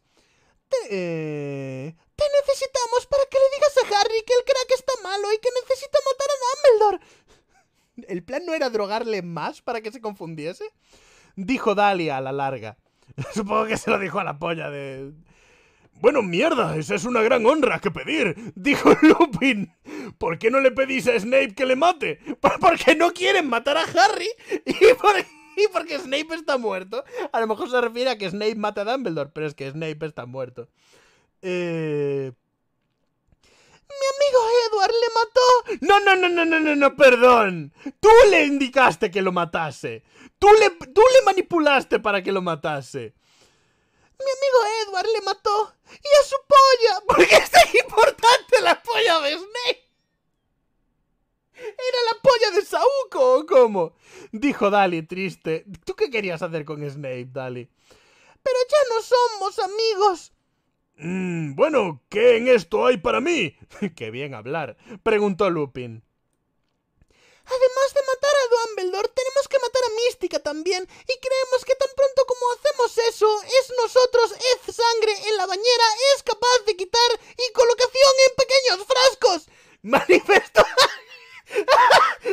Te, eh, te, necesitamos para que le digas a Harry que el crack está malo y que necesita matar a Dumbledore. ¿El plan no era drogarle más para que se confundiese? dijo Dalia a la larga. Supongo que se lo dijo a la polla de... Bueno, mierda, esa es una gran honra que pedir, dijo Lupin. ¿Por qué no le pedís a Snape que le mate? Porque no quieren matar a Harry y por y porque Snape está muerto. A lo mejor se refiere a que Snape mata a Dumbledore, pero es que Snape está muerto. Eh, mi amigo Edward le mató. No, no, no, no, no, no, no, perdón. Tú le indicaste que lo matase. Tú le, tú le manipulaste para que lo matase. Mi amigo Edward le mató. Y a su polla. ¿Por qué es importante la polla de Snape? ¿Era la polla de Saúco o cómo? Dijo Dali, triste. ¿Tú qué querías hacer con Snape, Dali? Pero ya no somos amigos. Mm, bueno, ¿qué en esto hay para mí? ¡Qué bien hablar! preguntó Lupin. Además de matar a Dumbledore, tenemos que matar a Mística también, y creemos que tan pronto como hacemos eso, es nosotros, es sangre en la bañera, es capaz de quitar y colocación en pequeños frascos. Manifesto.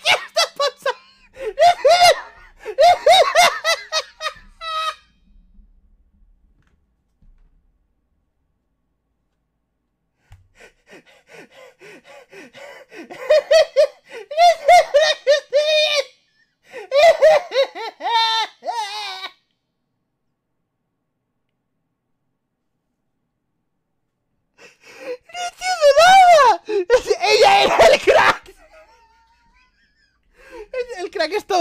¿Qué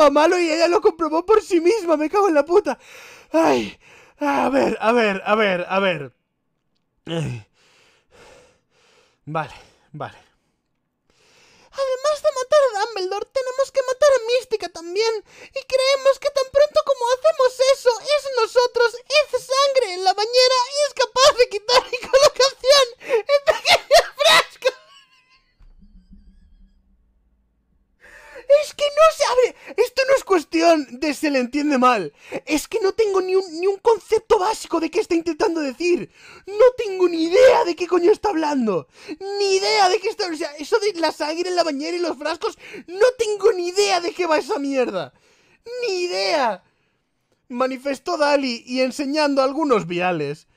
malo y ella lo comprobó por sí misma. Me cago en la puta. Ay, a ver, a ver, a ver, a ver. Vale, vale. Además de matar a Dumbledore, tenemos que matar a Mística también. Y creemos que tan pronto como hacemos eso, es nosotros, es sangre en la bañera y es capaz de quitar mi colocación. es que no se abre. Esto no es cuestión de se le entiende mal. Es que no tengo ni un, ni un concepto básico de qué está intentando decir. No tengo ni idea de qué coño está hablando. Ni idea de qué está. O sea, eso de la sangre en la bañera y los frascos. No tengo ni idea de qué va esa mierda. Ni idea. Manifestó Dali y enseñando algunos viales.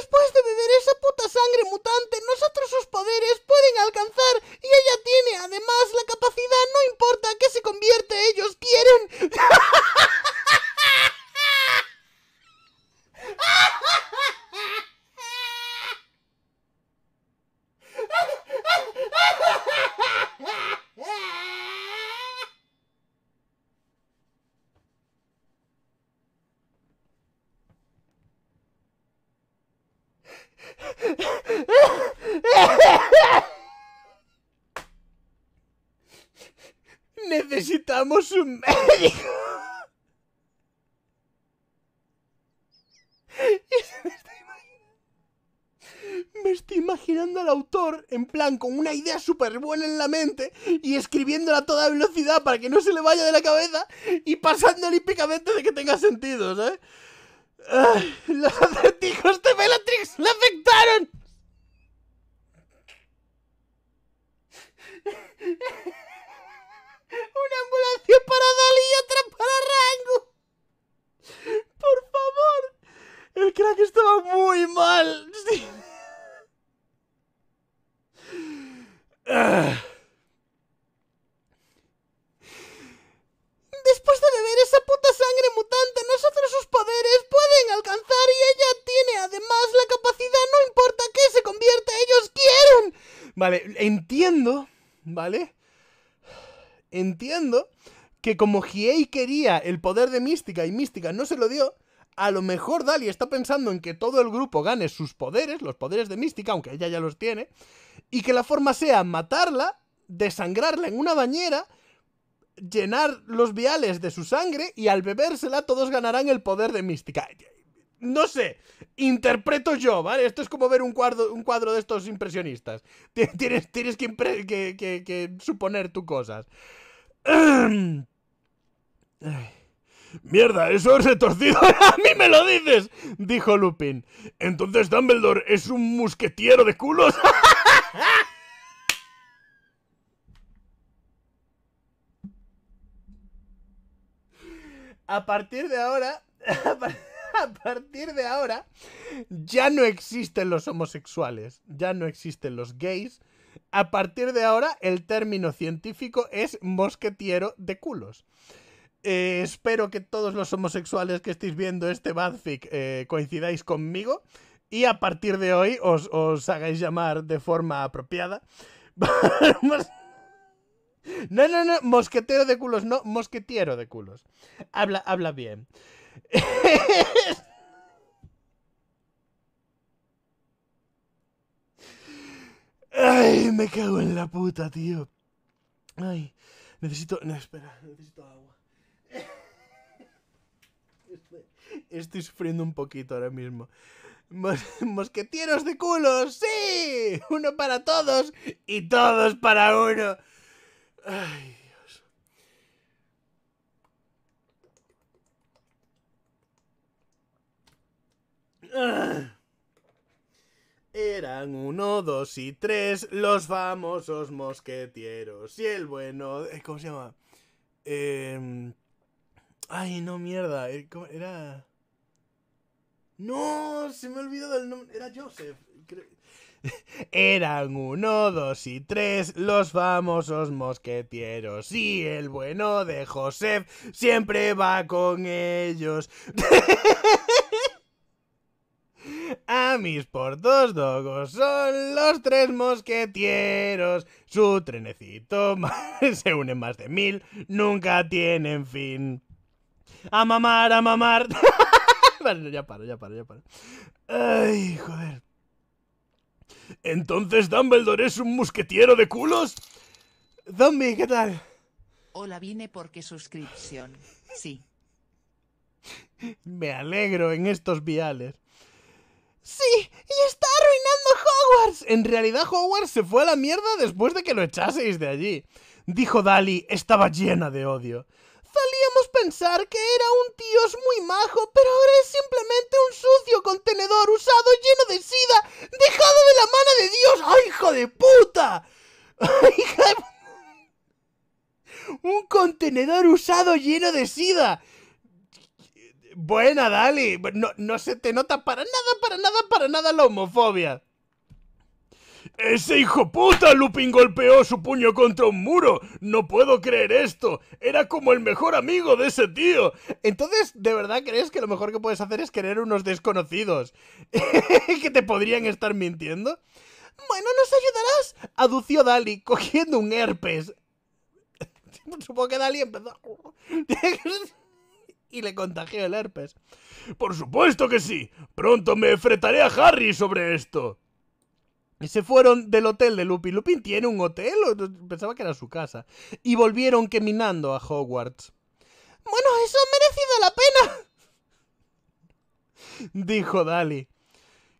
Después de beber esa puta sangre mutante, nosotros sus poderes pueden alcanzar y ella tiene además la capacidad, no importa que se convierte, ellos quieren. Necesitamos un médico. Me estoy imaginando al autor, en plan, con una idea súper buena en la mente y escribiéndola a toda velocidad para que no se le vaya de la cabeza y pasando olímpicamente de que tenga sentido, ¿eh? Los acertijos de Bellatrix le afectaron. Una ambulancia para Dali y otra para Rango. Por favor. El crack estaba muy mal. Ah. Después de ver esa puta sangre mutante, nosotros sus poderes pueden alcanzar y ella tiene además la capacidad, no importa qué se convierta, ellos quieren. Vale, entiendo, ¿vale? Entiendo que como Hiei quería el poder de Mística y Mística no se lo dio, a lo mejor Dali está pensando en que todo el grupo gane sus poderes, los poderes de Mística, aunque ella ya los tiene, y que la forma sea matarla, desangrarla en una bañera llenar los viales de su sangre y al bebérsela todos ganarán el poder de mística. No sé, interpreto yo, ¿vale? Esto es como ver un cuadro, un cuadro de estos impresionistas. Tienes, que, suponer tú cosas. Mierda, eso es retorcido. ¡A mí me lo dices! Dijo Lupin. Entonces Dumbledore es un musquetiero de culos. a partir de ahora, a partir de ahora, ya no existen los homosexuales, ya no existen los gays. A partir de ahora, el término científico es mosquetiero de culos. Eh, espero que todos los homosexuales que estéis viendo este badfic eh, coincidáis conmigo y a partir de hoy os, os hagáis llamar de forma apropiada. No, no, no, mosquetero de culos, no, mosquetiero de culos. Habla, habla bien. Ay, me cago en la puta, tío. Ay, necesito... No, espera, necesito agua. Estoy sufriendo un poquito ahora mismo. Mosqueteros de culos, sí. Uno para todos y todos para uno. Ay, Dios. Ah. Eran uno, dos y tres los famosos mosqueteros Y el bueno... Eh, ¿Cómo se llama? Em, ay, no, mierda. Eh, era... No, se me ha olvidado el nombre. Era Joseph. Eran uno, dos y tres los famosos mosqueteros y el bueno de Joseph siempre va con ellos. A mis dos dogos son los tres mosqueteros. Su trenecito se unen más de mil, nunca tienen fin. A mamar, a mamar. vale, ya paro, ya paro, ya paro. Ay, joder. ¿Entonces Dumbledore es un mosquetero de culos? Dummy, ¿qué tal? Hola, vine porque suscripción. Sí. Me alegro en estos viales. Sí, y está arruinando Hogwarts. En realidad Hogwarts se fue a la mierda después de que lo echaseis de allí. Dijo Dali, estaba llena de odio. Solíamos pensar que era un tíos muy majo, pero ahora es simplemente un sucio contenedor usado lleno de sida, dejado de la mano de Dios. ¡Ay, hijo de puta! Un contenedor usado lleno de sida. Buena, Dali. no se te nota para nada, para nada, para nada la homofobia. ¡Ese hijo puta! Lupin golpeó su puño contra un muro. No puedo creer esto. Era como el mejor amigo de ese tío. Entonces, ¿de verdad crees que lo mejor que puedes hacer es querer unos desconocidos? ¿Que te podrían estar mintiendo? Bueno, ¿nos ayudarás? Adució Dali, cogiendo un herpes. Supongo que Dali empezó... y le contagió el herpes. Por supuesto que sí. Pronto me fretaré a Harry sobre esto. Se fueron del hotel de Lupin. Lupin tiene un hotel, pensaba que era su casa. Y volvieron caminando a Hogwarts. Bueno, eso ha merecido la pena. Dijo Dali.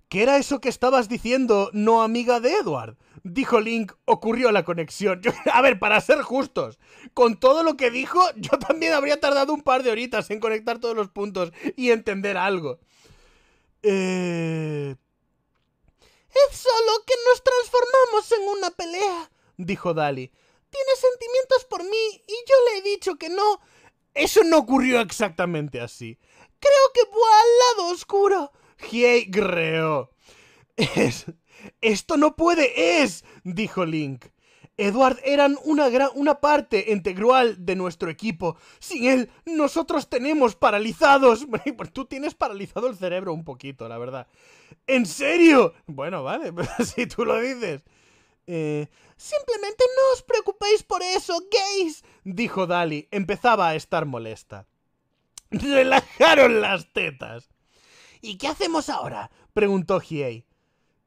¿Qué era eso que estabas diciendo, no amiga de Edward? Dijo Link, ocurrió la conexión. a ver, para ser justos, con todo lo que dijo, yo también habría tardado un par de horitas en conectar todos los puntos y entender algo. Eh, es solo que nos transformamos en una pelea, dijo Dali. Tiene sentimientos por mí y yo le he dicho que no. Eso no ocurrió exactamente así. Creo que voy al lado oscuro. Hey, creo. Esto no puede, es, dijo Link. Edward, eran una, gran, una parte integral de nuestro equipo. Sin él, nosotros tenemos paralizados. Tú tienes paralizado el cerebro un poquito, la verdad. ¿En serio? Bueno, vale, si tú lo dices. Eh, simplemente no os preocupéis por eso, gays, dijo Dali. Empezaba a estar molesta. Relajaron las tetas. ¿Y qué hacemos ahora? preguntó Hiei.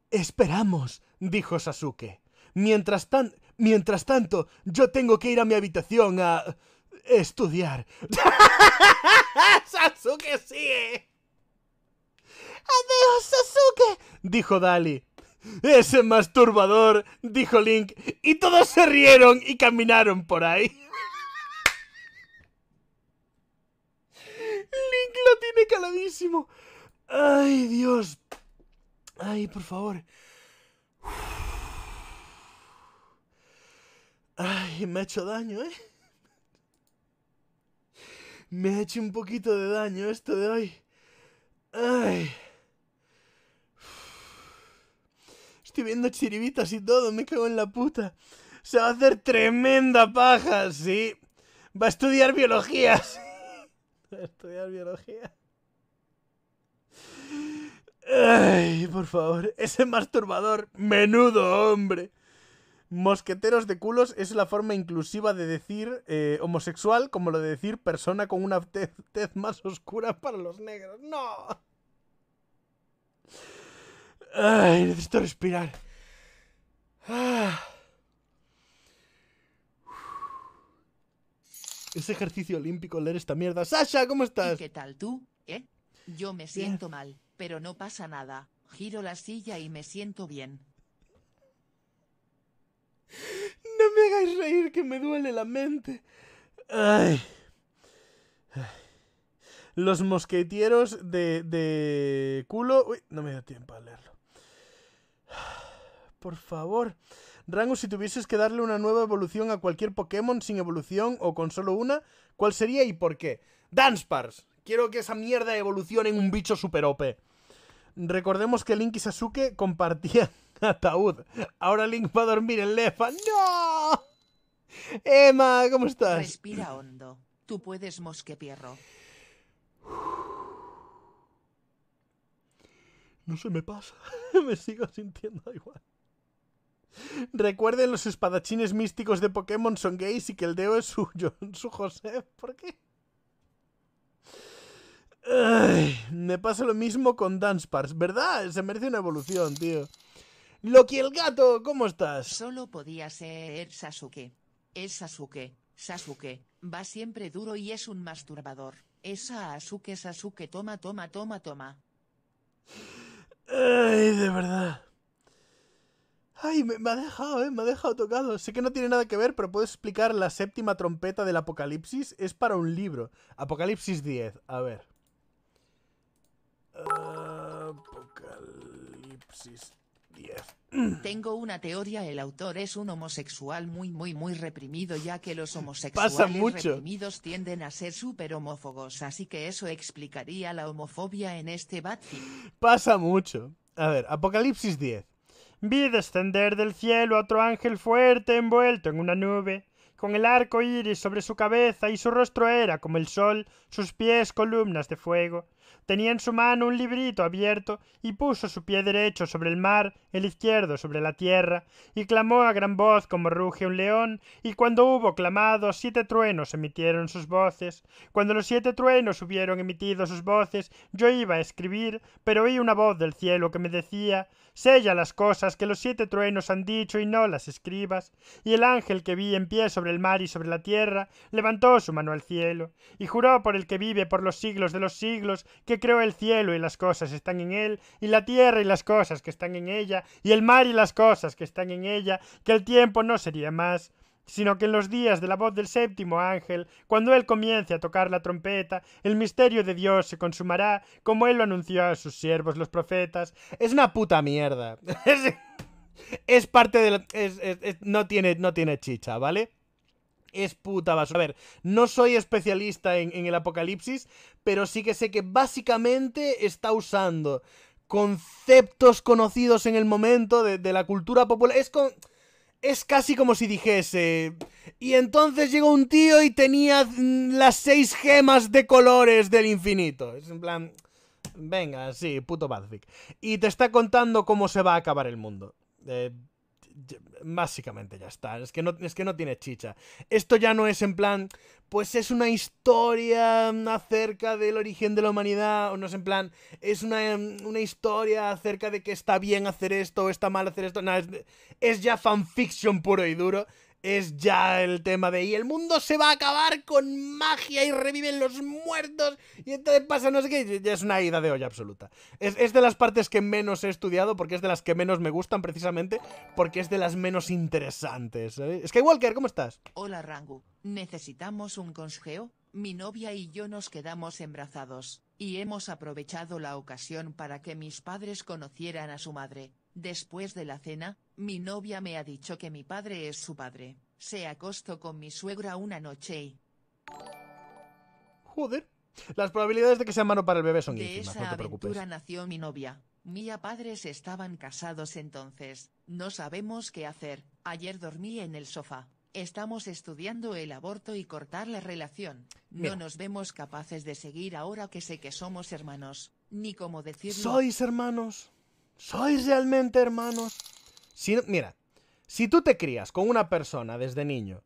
Esperamos, dijo Sasuke. Mientras, tan, Mientras tanto, yo tengo que ir a mi habitación a... estudiar. ¡Sasuke sí! Eh. ¡Adiós, Sasuke! dijo Dali. Ese masturbador, dijo Link, y todos se rieron y caminaron por ahí. Link lo tiene caladísimo. Ay, Dios. Ay, por favor. Ay, me ha hecho daño, ¿eh? Me ha hecho un poquito de daño esto de hoy. Ay. Estoy viendo chiribitas y todo, me cago en la puta. Se va a hacer tremenda paja, sí. Va a estudiar biología. Sí. Va a estudiar biología. Ay, por favor, ese masturbador. Menudo hombre. Mosqueteros de culos es la forma inclusiva de decir eh, homosexual, como lo de decir persona con una tez, más oscura para los negros. ¡No! Ay, necesito respirar. Ah. Ese ejercicio olímpico leer esta mierda. Sasha, ¿cómo estás? ¿Qué tal tú? ¿Eh? Yo me siento mal, pero no pasa nada. Giro la silla y me siento bien. No me hagáis reír que me duele la mente. Ay. Los mosqueteros de, de culo... Uy, no me da tiempo a leerlo. Por favor. Rango, si tuvieses que darle una nueva evolución a cualquier Pokémon sin evolución o con solo una, ¿cuál sería y por qué? Danspars. Quiero que esa mierda evolucione en un bicho superope Recordemos que Link y Sasuke compartían Ataúd. Ahora Link va a dormir El Lefa. ¡No! Emma, ¿cómo estás? Respira hondo. Tú puedes, mosquepierro. No se me pasa. me sigo sintiendo igual. Recuerden los espadachines místicos de Pokémon son gays y que el deo es suyo, su José. ¿Por qué? Ay, me pasa lo mismo con Dance Parts, ¿verdad? Se merece una evolución, tío. Loki el gato, ¿cómo estás? Solo podía ser Sasuke. Es Sasuke. Sasuke. Va siempre duro y es un masturbador. Es Sasuke, Sasuke, toma, toma, toma, toma. Ay, de verdad. Ay, me, ha dejado, eh, me ha dejado tocado. Sé que no tiene nada que ver, pero ¿puedes explicar la séptima trompeta del Apocalipsis. Es para un libro. Apocalipsis 10, a ver. Ah, apocalipsis Mm. Tengo una teoría, el autor es un homosexual muy muy muy reprimido ya que los homosexuales reprimidos tienden a ser súper homófobos, así que eso explicaría la homofobia en este Batman. Pasa mucho. A ver, Apocalipsis 10. Vi descender del cielo a otro ángel fuerte envuelto en una nube, con el arco iris sobre su cabeza y su rostro era como el sol, sus pies columnas de fuego. Tenía en su mano un librito abierto y puso su pie derecho sobre el mar, el izquierdo sobre la tierra, y clamó a gran voz como ruge un león, y cuando hubo clamado siete truenos emitieron sus voces. Cuando los siete truenos hubieron emitido sus voces, yo iba a escribir, pero oí una voz del cielo que me decía Sella las cosas que los siete truenos han dicho y no las escribas. Y el ángel que vi en pie sobre el mar y sobre la tierra levantó su mano al cielo, y juró por el que vive por los siglos de los siglos, que creó el cielo y las cosas están en él, y la tierra y las cosas que están en ella, y el mar y las cosas que están en ella, que el tiempo no sería más, sino que en los días de la voz del séptimo ángel, cuando él comience a tocar la trompeta, el misterio de Dios se consumará, como él lo anunció a sus siervos los profetas. Es una puta mierda. Es, parte de no, tiene, no tiene chicha, ¿vale? es puta basura. A ver, no soy especialista en, el apocalipsis, pero sí que sé que básicamente está usando conceptos conocidos en el momento de, de la cultura popular. Es con es casi como si dijese... Y entonces llegó un tío y tenía mm, las seis gemas de colores del infinito. Es en plan... Venga, sí, puto Badfic. Y te está contando cómo se va a acabar el mundo. Eh, básicamente ya está. Es que, no, es que no tiene chicha. Esto ya no es en plan pues es una historia mm, acerca del origen de la humanidad, o no sé, en plan, es una, em, una historia acerca de que está bien hacer esto, o está mal hacer esto, nada, es, es, ya fanfiction puro y duro, es ya el tema de y el mundo se va a acabar con magia y reviven los muertos y entonces pasa no sé qué, ya es una ida de olla absoluta. Es, de las partes que menos he estudiado porque es de las que menos me gustan precisamente porque es de las menos interesantes. Skywalker, ¿cómo estás? Hola Rangu, necesitamos un consejo. Mi novia y yo nos quedamos embrazados. y hemos aprovechado la ocasión para que mis padres conocieran a su madre. Después de la cena, mi novia me ha dicho que mi padre es su padre, se acostó con mi suegra una noche y... Joder. Las probabilidades de que sea mano para el bebé son no te preocupes. aventura nació mi novia. Mía padres estaban casados entonces. No sabemos qué hacer. Ayer dormí en el sofá. Estamos estudiando el aborto y cortar la relación. No nos vemos capaces de seguir ahora que sé que somos hermanos. Ni cómo decirlo. ¡Sois hermanos! ¿Sois realmente hermanos? mira, si tú te crías con una persona desde niño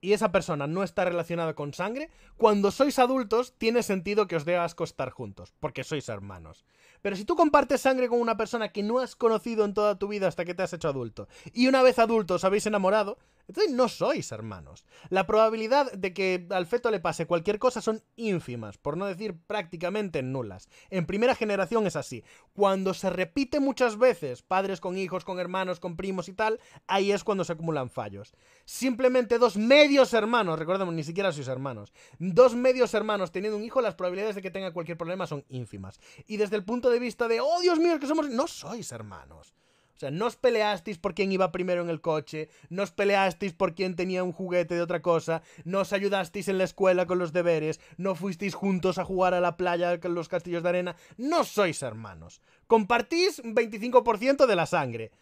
y esa persona no está relacionada con sangre, cuando sois adultos tiene sentido que os dé asco juntos, porque sois hermanos. Pero si tú compartes sangre con una persona que no has conocido en toda tu vida hasta que te has hecho adulto, y una vez adulto os habéis enamorado, entonces no sois hermanos. La probabilidad de que al feto le pase cualquier cosa son ínfimas, por no decir prácticamente nulas. En primera generación es así. Cuando se repite muchas veces, padres con hijos, con hermanos, con primos y tal, ahí es cuando se acumulan fallos. Simplemente dos medios hermanos, recordemos, ni siquiera sois hermanos. Dos medios hermanos teniendo un hijo, las probabilidades de que tenga cualquier problema son ínfimas. Y desde el punto de vista de, oh Dios mío, que somos... No sois hermanos. O sea, no os peleasteis por quién iba primero en el coche, no os peleasteis por quién tenía un juguete de otra cosa, no os ayudasteis en la escuela con los deberes, no fuisteis juntos a jugar a la playa con los castillos de arena, no sois hermanos. Compartís un 25% de la sangre.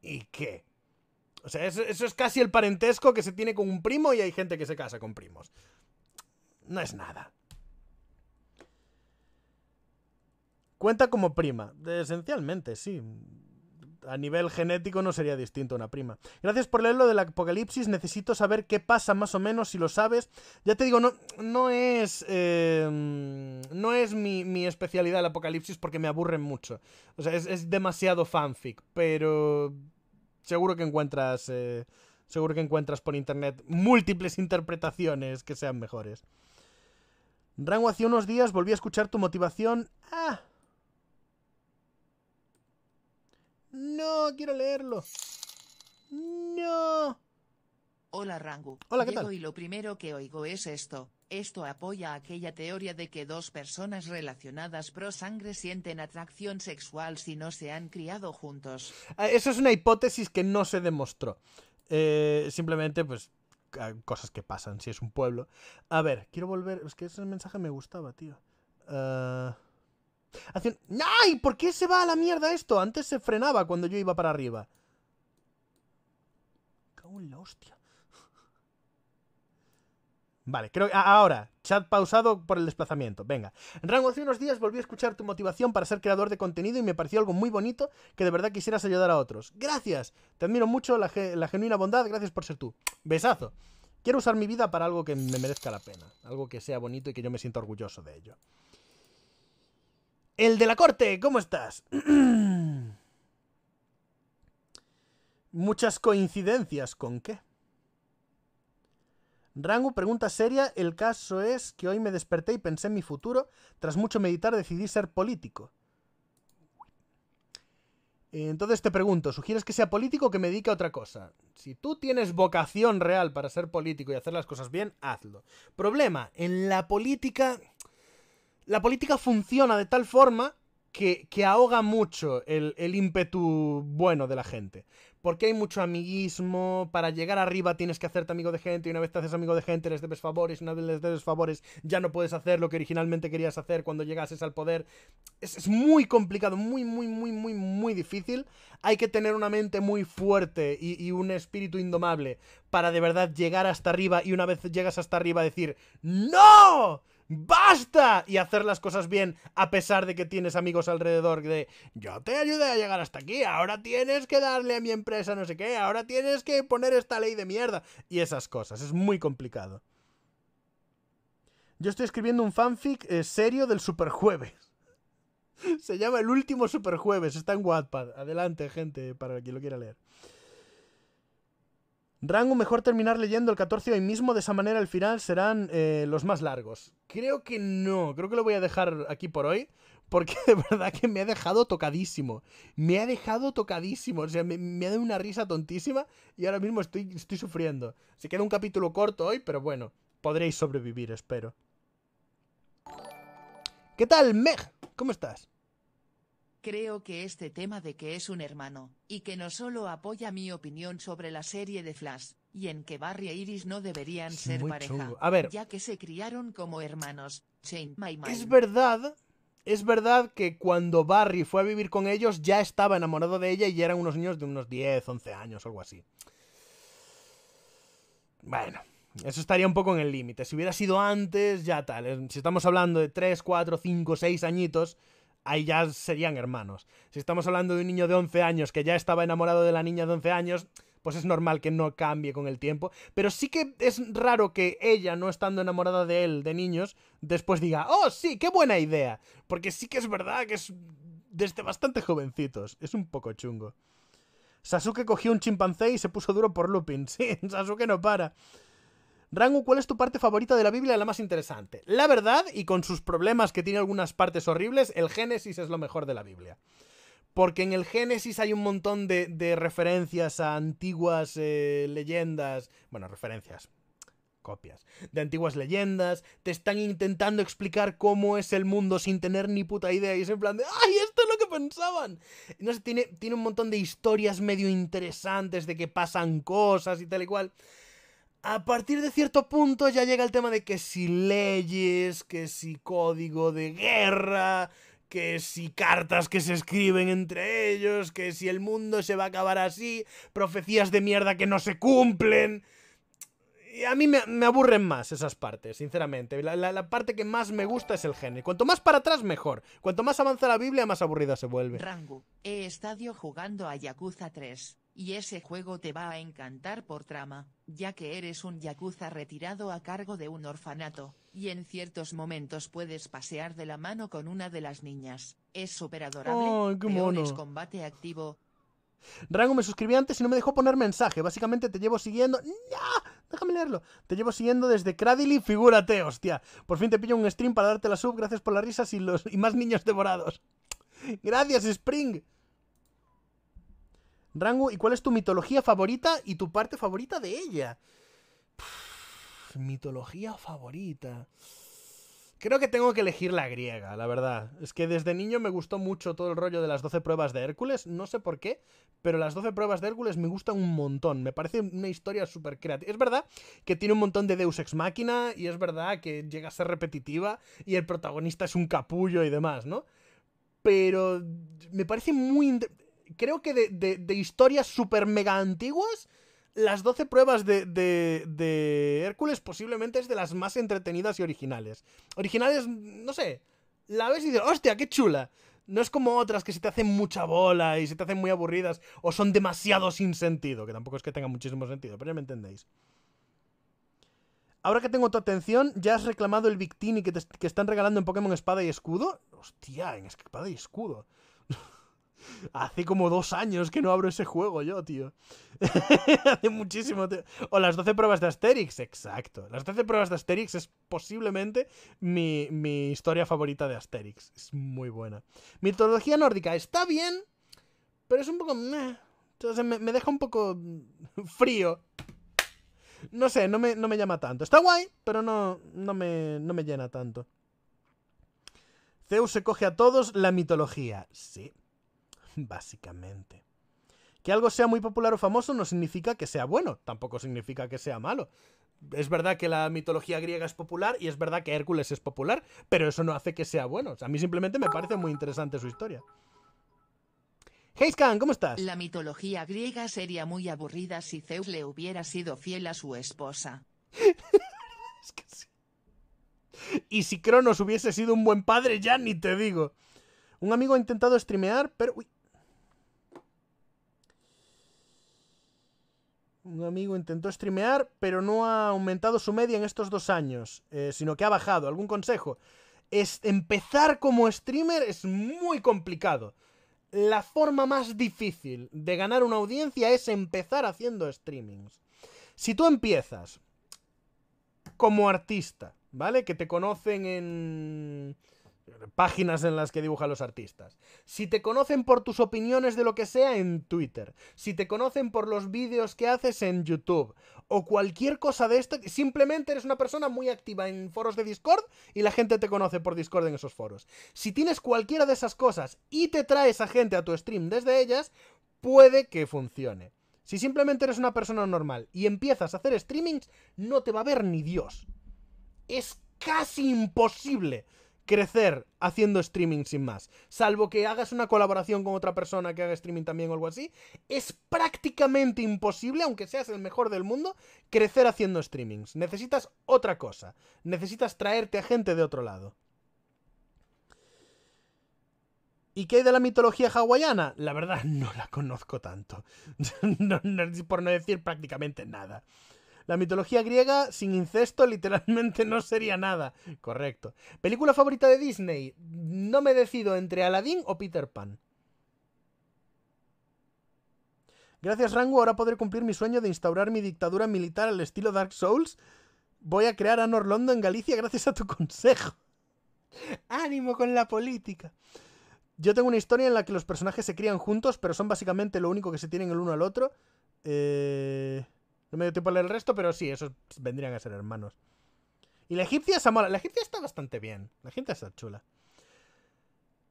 ¿Y qué? O sea, eso, es casi el parentesco que se tiene con un primo y hay gente que se casa con primos. No es nada. Cuenta como prima. Esencialmente, sí a nivel genético no sería distinto una prima. Gracias por leerlo del apocalipsis. Necesito saber qué pasa más o menos, si lo sabes. Ya te digo, no, no es. Eh, no es mi, especialidad el apocalipsis porque me aburren mucho. O sea, es, demasiado fanfic, pero. Seguro que encuentras. Eh, seguro que encuentras por internet múltiples interpretaciones que sean mejores. Rango, hace unos días volví a escuchar tu motivación. ¡Ah! No, quiero leerlo. No. Hola Rangu. Hola, ¿qué tal? Y lo primero que oigo es esto. Esto apoya aquella teoría de que dos personas relacionadas pro sangre sienten atracción sexual si no se han criado juntos. Ah, eso es una hipótesis que no se demostró. Eh, simplemente, pues, cosas que pasan si es un pueblo. A ver, quiero volver. Es que ese mensaje me gustaba, tío. Ah, Haciendo... ¡Ay! ¿Por qué se va a la mierda esto? Antes se frenaba cuando yo iba para arriba. Cago la hostia. Vale, creo que ahora, chat pausado por el desplazamiento. Venga. Rango, hace unos días volví a escuchar tu motivación para ser creador de contenido y me pareció algo muy bonito que de verdad quisieras ayudar a otros. Gracias. Te admiro mucho la, la genuina bondad. Gracias por ser tú. Besazo. Quiero usar mi vida para algo que me merezca la pena, algo que sea bonito y que yo me sienta orgulloso de ello. El de la corte, ¿cómo estás? Muchas coincidencias, ¿con qué? Rangu, pregunta seria. El caso es que hoy me desperté y pensé en mi futuro. Tras mucho meditar decidí ser político. Entonces te pregunto, ¿sugieres que sea político o que me dedique a otra cosa? Si tú tienes vocación real para ser político y hacer las cosas bien, hazlo. Problema, en la política la política funciona de tal forma que, ahoga mucho el, ímpetu bueno de la gente. Porque hay mucho amiguismo, para llegar arriba tienes que hacerte amigo de gente, y una vez te haces amigo de gente les debes favores, y una vez les debes favores ya no puedes hacer lo que originalmente querías hacer cuando llegases al poder. Es, muy complicado, muy, muy, muy, muy, muy difícil. Hay que tener una mente muy fuerte y, y un espíritu indomable para de verdad llegar hasta arriba y una vez llegas hasta arriba decir ¡No! ¡Basta! Y hacer las cosas bien a pesar de que tienes amigos alrededor de yo te ayudé a llegar hasta aquí, ahora tienes que darle a mi empresa no sé qué, ahora tienes que poner esta ley de mierda y esas cosas. Es muy complicado. Yo estoy escribiendo un fanfic eh, serio del Superjueves. Se llama El último Superjueves, está en Wattpad. Adelante, gente, para quien lo quiera leer. Rango, mejor terminar leyendo el 14 hoy mismo, de esa manera al final serán eh, los más largos. Creo que no, creo que lo voy a dejar aquí por hoy, porque de verdad que me ha dejado tocadísimo. Me ha dejado tocadísimo, o sea, me, me ha dado una risa tontísima y ahora mismo estoy, estoy sufriendo. Se queda un capítulo corto hoy, pero bueno, podréis sobrevivir, espero. ¿Qué tal, Meg? ¿Cómo estás? Creo que este tema de que es un hermano, y que no solo apoya mi opinión sobre la serie de Flash, y en que Barry e Iris no deberían ser pareja, a ver, ya que se criaron como hermanos. Es verdad, es verdad que cuando Barry fue a vivir con ellos ya estaba enamorado de ella y eran unos niños de unos 10, 11 años o algo así. Bueno, eso estaría un poco en el límite. Si hubiera sido antes, ya tal. Si estamos hablando de 3, 4, 5, 6 añitos, ahí ya serían hermanos. Si estamos hablando de un niño de 11 años que ya estaba enamorado de la niña de 11 años, pues es normal que no cambie con el tiempo. Pero sí que es raro que ella, no estando enamorada de él, de niños, después diga, oh, sí, qué buena idea. Porque sí que es verdad que es desde bastante jovencitos. Es un poco chungo. Sasuke cogió un chimpancé y se puso duro por Lupin. Sí, Sasuke no para. Rangu, ¿cuál es tu parte favorita de la Biblia, la más interesante? La verdad, y con sus problemas que tiene algunas partes horribles, el Génesis es lo mejor de la Biblia. Porque en el Génesis hay un montón de, referencias a antiguas eh, leyendas. Bueno, referencias, copias de antiguas leyendas, te están intentando explicar cómo es el mundo sin tener ni puta idea y es en plan de ¡ay, esto es lo que pensaban! No sé, tiene, tiene un montón de historias medio interesantes de que pasan cosas y tal y cual a partir de cierto punto ya llega el tema de que si leyes, que si código de guerra, que si cartas que se escriben entre ellos, que si el mundo se va a acabar así, profecías de mierda que no se cumplen. Y a mí me, aburren más esas partes, sinceramente. La, parte que más me gusta es el género. Cuanto más para atrás, mejor. Cuanto más avanza la Biblia, más aburrida se vuelve. Rango, he jugando a Yakuza 3 y ese juego te va a encantar por trama, ya que eres un yakuza retirado a cargo de un orfanato, y en ciertos momentos puedes pasear de la mano con una de las niñas, es súper adorable, oh, qué mono. combate activo. Rango me suscribí antes y no me dejó poner mensaje, básicamente te llevo siguiendo... ¡Ya! Déjame leerlo. Te llevo siguiendo desde Cradily, figúrate, hostia. Por fin te pillo un stream para darte la sub, gracias por las risas y, los... y más niños devorados. Gracias, Spring. Rango, ¿y cuál es tu mitología favorita y tu parte favorita de ella? mitología favorita. Creo que tengo que elegir la griega, la verdad. Es que desde niño me gustó mucho todo el rollo de las 12 pruebas de Hércules, no sé por qué, pero las 12 pruebas de Hércules me gustan un montón. Me parece una historia súper creativa. Es verdad que tiene un montón de Deus ex máquina y es verdad que llega a ser repetitiva y el protagonista es un capullo y demás, ¿no? Pero me parece muy creo que de, historias super mega antiguas, las 12 pruebas de, de, Hércules posiblemente es de las más entretenidas y originales. Originales, no sé, la ves y dices, hostia, qué chula. No es como otras que se te hacen mucha bola y se te hacen muy aburridas o son demasiado sin sentido, que tampoco es que tenga muchísimo sentido, pero ya me entendéis. Ahora que tengo tu atención, ¿ya has reclamado el Victini que, te, que están regalando en Pokémon Espada y Escudo? Hostia, en Espada y Escudo. Hace como dos años que no abro ese juego yo, tío. Hace muchísimo tiempo. O las 12 pruebas de Asterix, exacto. Las 12 pruebas de Asterix es posiblemente mi, historia favorita de Asterix. Es muy buena. Mitología nórdica está bien, pero es un poco... Entonces me, deja un poco frío. No sé, no me, llama tanto. Está guay, pero no, no, me, no me llena tanto. Zeus se coge a todos la mitología. Sí. básicamente. Que algo sea muy popular o famoso no significa que sea bueno, tampoco significa que sea malo. Es verdad que la mitología griega es popular y es verdad que Hércules es popular, pero eso no hace que sea bueno. a mí simplemente me parece muy interesante su historia. Heiskan, ¿cómo estás? La mitología griega sería muy aburrida si Zeus le hubiera sido fiel a su esposa. es que sí. Y si Cronos hubiese sido un buen padre, ya ni te digo. Un amigo ha intentado streamear, pero... un amigo intentó streamear, pero no ha aumentado su media en estos dos años, eh, sino que ha bajado. ¿Algún consejo? Es, empezar como streamer es muy complicado. La forma más difícil de ganar una audiencia es empezar haciendo streamings. Si tú empiezas como artista, ¿vale? Que te conocen en páginas en las que dibujan los artistas. Si te conocen por tus opiniones de lo que sea en Twitter. Si te conocen por los vídeos que haces en YouTube. O cualquier cosa de esto. Simplemente eres una persona muy activa en foros de Discord y la gente te conoce por Discord en esos foros. Si tienes cualquiera de esas cosas y te traes a gente a tu stream desde ellas, puede que funcione. Si simplemente eres una persona normal y empiezas a hacer streamings, no te va a ver ni Dios. Es casi imposible crecer haciendo streaming sin más, salvo que hagas una colaboración con otra persona que haga streaming también o algo así, es prácticamente imposible, aunque seas el mejor del mundo, crecer haciendo streamings. Necesitas otra cosa, necesitas traerte a gente de otro lado. ¿Y qué hay de la mitología hawaiana? La verdad no la conozco tanto, por no decir prácticamente nada. La mitología griega sin incesto literalmente no sería nada. Correcto. ¿Película favorita de Disney? No me decido entre Aladdin o Peter Pan. Gracias Rango, ahora podré cumplir mi sueño de instaurar mi dictadura militar al estilo Dark Souls. Voy a crear a Norlondo en Galicia gracias a tu consejo. Ánimo con la política. Yo tengo una historia en la que los personajes se crían juntos, pero son básicamente lo único que se tienen el uno al otro. Eh medio tiempo el resto, pero sí, esos vendrían a ser hermanos. Y la egipcia está La egipcia está bastante bien. La gente está chula.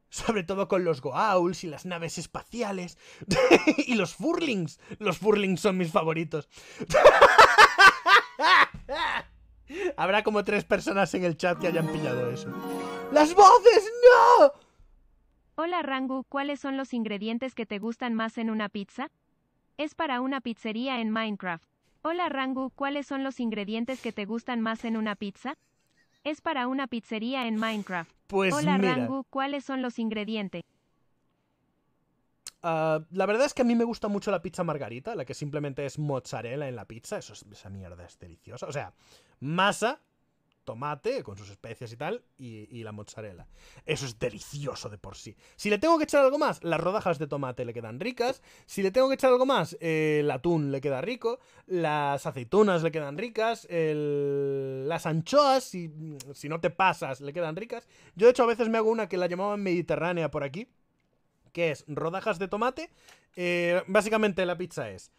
Sobre todo con los Goauls y las naves espaciales. y los Furlings. Los Furlings son mis favoritos. Habrá como tres personas en el chat que hayan pillado eso. ¡Las voces! ¡No! Hola Rangu, ¿cuáles son los ingredientes que te gustan más en una pizza? Es para una pizzería en Minecraft. Hola Rangu, ¿cuáles son los ingredientes que te gustan más en una pizza? Es para una pizzería en Minecraft. Pues Hola Rangu, ¿cuáles son los ingredientes? Ah, la verdad es que a mí me gusta mucho la pizza margarita, la que simplemente es mozzarella en la pizza. Eso es, esa mierda es deliciosa. O sea, masa, tomate con sus especias y tal, y, la mozzarella. Eso es delicioso de por sí. Si le tengo que echar algo más, las rodajas de tomate le quedan ricas. Si le tengo que echar algo más, eh, el atún le queda rico. Las aceitunas le quedan ricas. Las anchoas, si, si no te pasas, le quedan ricas. Yo de hecho a veces me hago una que la llamaban mediterránea por aquí, que es rodajas de tomate. Eh, básicamente la pizza es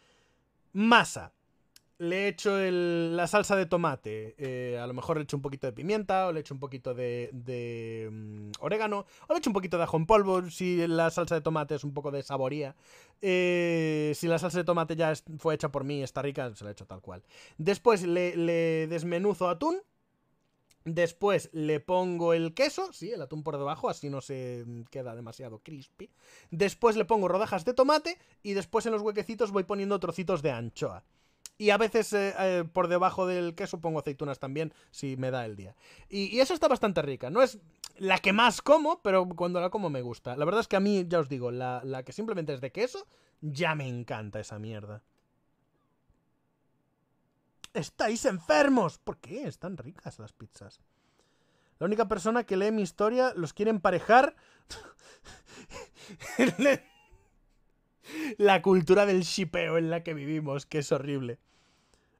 masa, le he hecho la salsa de tomate. Eh, a lo mejor le he hecho un poquito de pimienta, o le he hecho un poquito de, mm, orégano, o le he hecho un poquito de ajo en polvo, si la salsa de tomate es un poco de saboría. Eh, si la salsa de tomate ya fue hecha por mí, está rica, se la he hecho tal cual. Después le, le desmenuzo atún. Después le pongo el queso, sí, el atún por debajo, así no se mm, queda demasiado crispy. Después le pongo rodajas de tomate y después en los huequecitos voy poniendo trocitos de anchoa. Y a veces eh, eh, por debajo del queso pongo aceitunas también, si me da el día. Y, eso está bastante rica. No es la que más como, pero cuando la como me gusta. La verdad es que a mí, ya os digo, la, la que simplemente es de queso, ya me encanta esa mierda. ¡Estáis enfermos! ¿Por qué? Están ricas las pizzas. La única persona que lee mi historia los quiere emparejar. la cultura del shipeo en la que vivimos, que es horrible.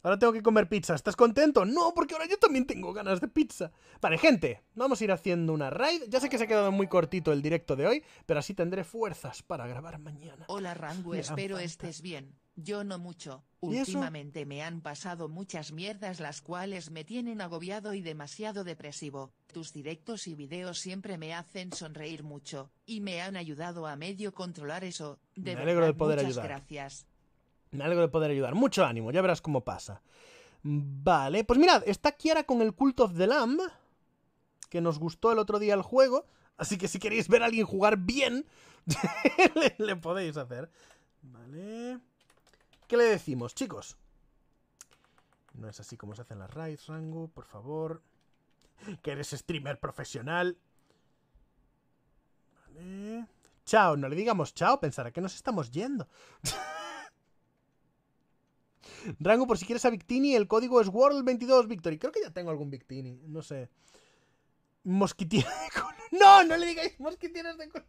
Ahora tengo que comer pizza. ¿Estás contento? No, porque ahora yo también tengo ganas de pizza. Vale, gente, vamos a ir haciendo una raid. Ya sé que se ha quedado muy cortito el directo de hoy, pero así tendré fuerzas para grabar mañana. Hola Rango, espero estés bien. Yo no mucho. Últimamente me han pasado muchas mierdas las cuales me tienen agobiado y demasiado depresivo. Tus directos y videos siempre me hacen sonreír mucho, y me han ayudado a medio controlar eso. De me alegro verdad, de poder muchas ayudar. gracias. Algo de poder ayudar. Mucho ánimo, ya verás cómo pasa. Vale, pues mirad, está Kiara con el Cult of the Lamb, que nos gustó el otro día el juego. Así que si queréis ver a alguien jugar bien, le, podéis hacer. Vale. ¿Qué le decimos, chicos? No es así como se hacen las raids, Rango, por favor. Que eres streamer profesional. Vale. Chao, no le digamos chao, pensará que nos estamos yendo. Rango por si quieres a Victini, el código es World22 Victory. Creo que ya tengo algún Victini, no sé. Mosquitieros de culo. No, no le digáis mosquitieros de culo.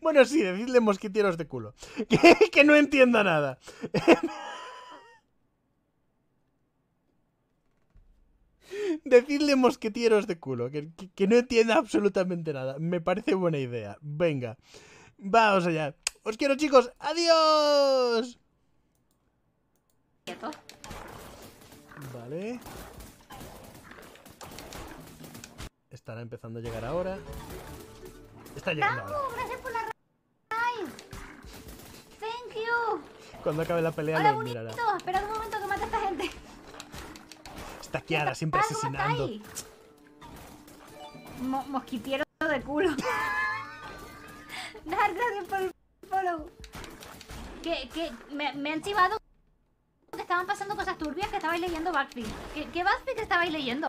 Bueno, sí, decidle mosquitieros de culo. Que, no entienda nada. Decidle mosquitieros de culo, que, no entienda absolutamente nada. Me parece buena idea. Venga, vamos allá. Os quiero chicos, adiós. Vale. Estará empezando a llegar ahora. Está llegando ahora. ¡Gracias por la raid! ¡Thank you! Cuando acabe la pelea Hola, lo mirará. Esperad un momento que mate a esta gente. Está Kiara siempre asesinando. mosquitero de culo. Dar gracias por el follow. ¿Qué? ¿Qué? me, me han chivado estaban pasando cosas turbias que estabais leyendo Backfic. ¿Qué, qué estabais leyendo?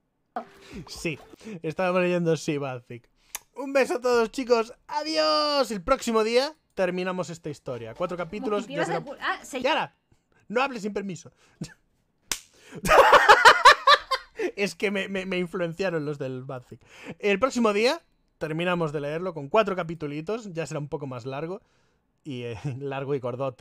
Sí, estábamos leyendo sí Backfic. Un beso a todos, chicos. Adiós. El próximo día terminamos esta historia. Cuatro capítulos. Ah, ya se... no hables sin permiso. es que me, influenciaron los del Batfic. El próximo día terminamos de leerlo con cuatro capítulos. Ya será un poco más largo. Y eh, largo y gordote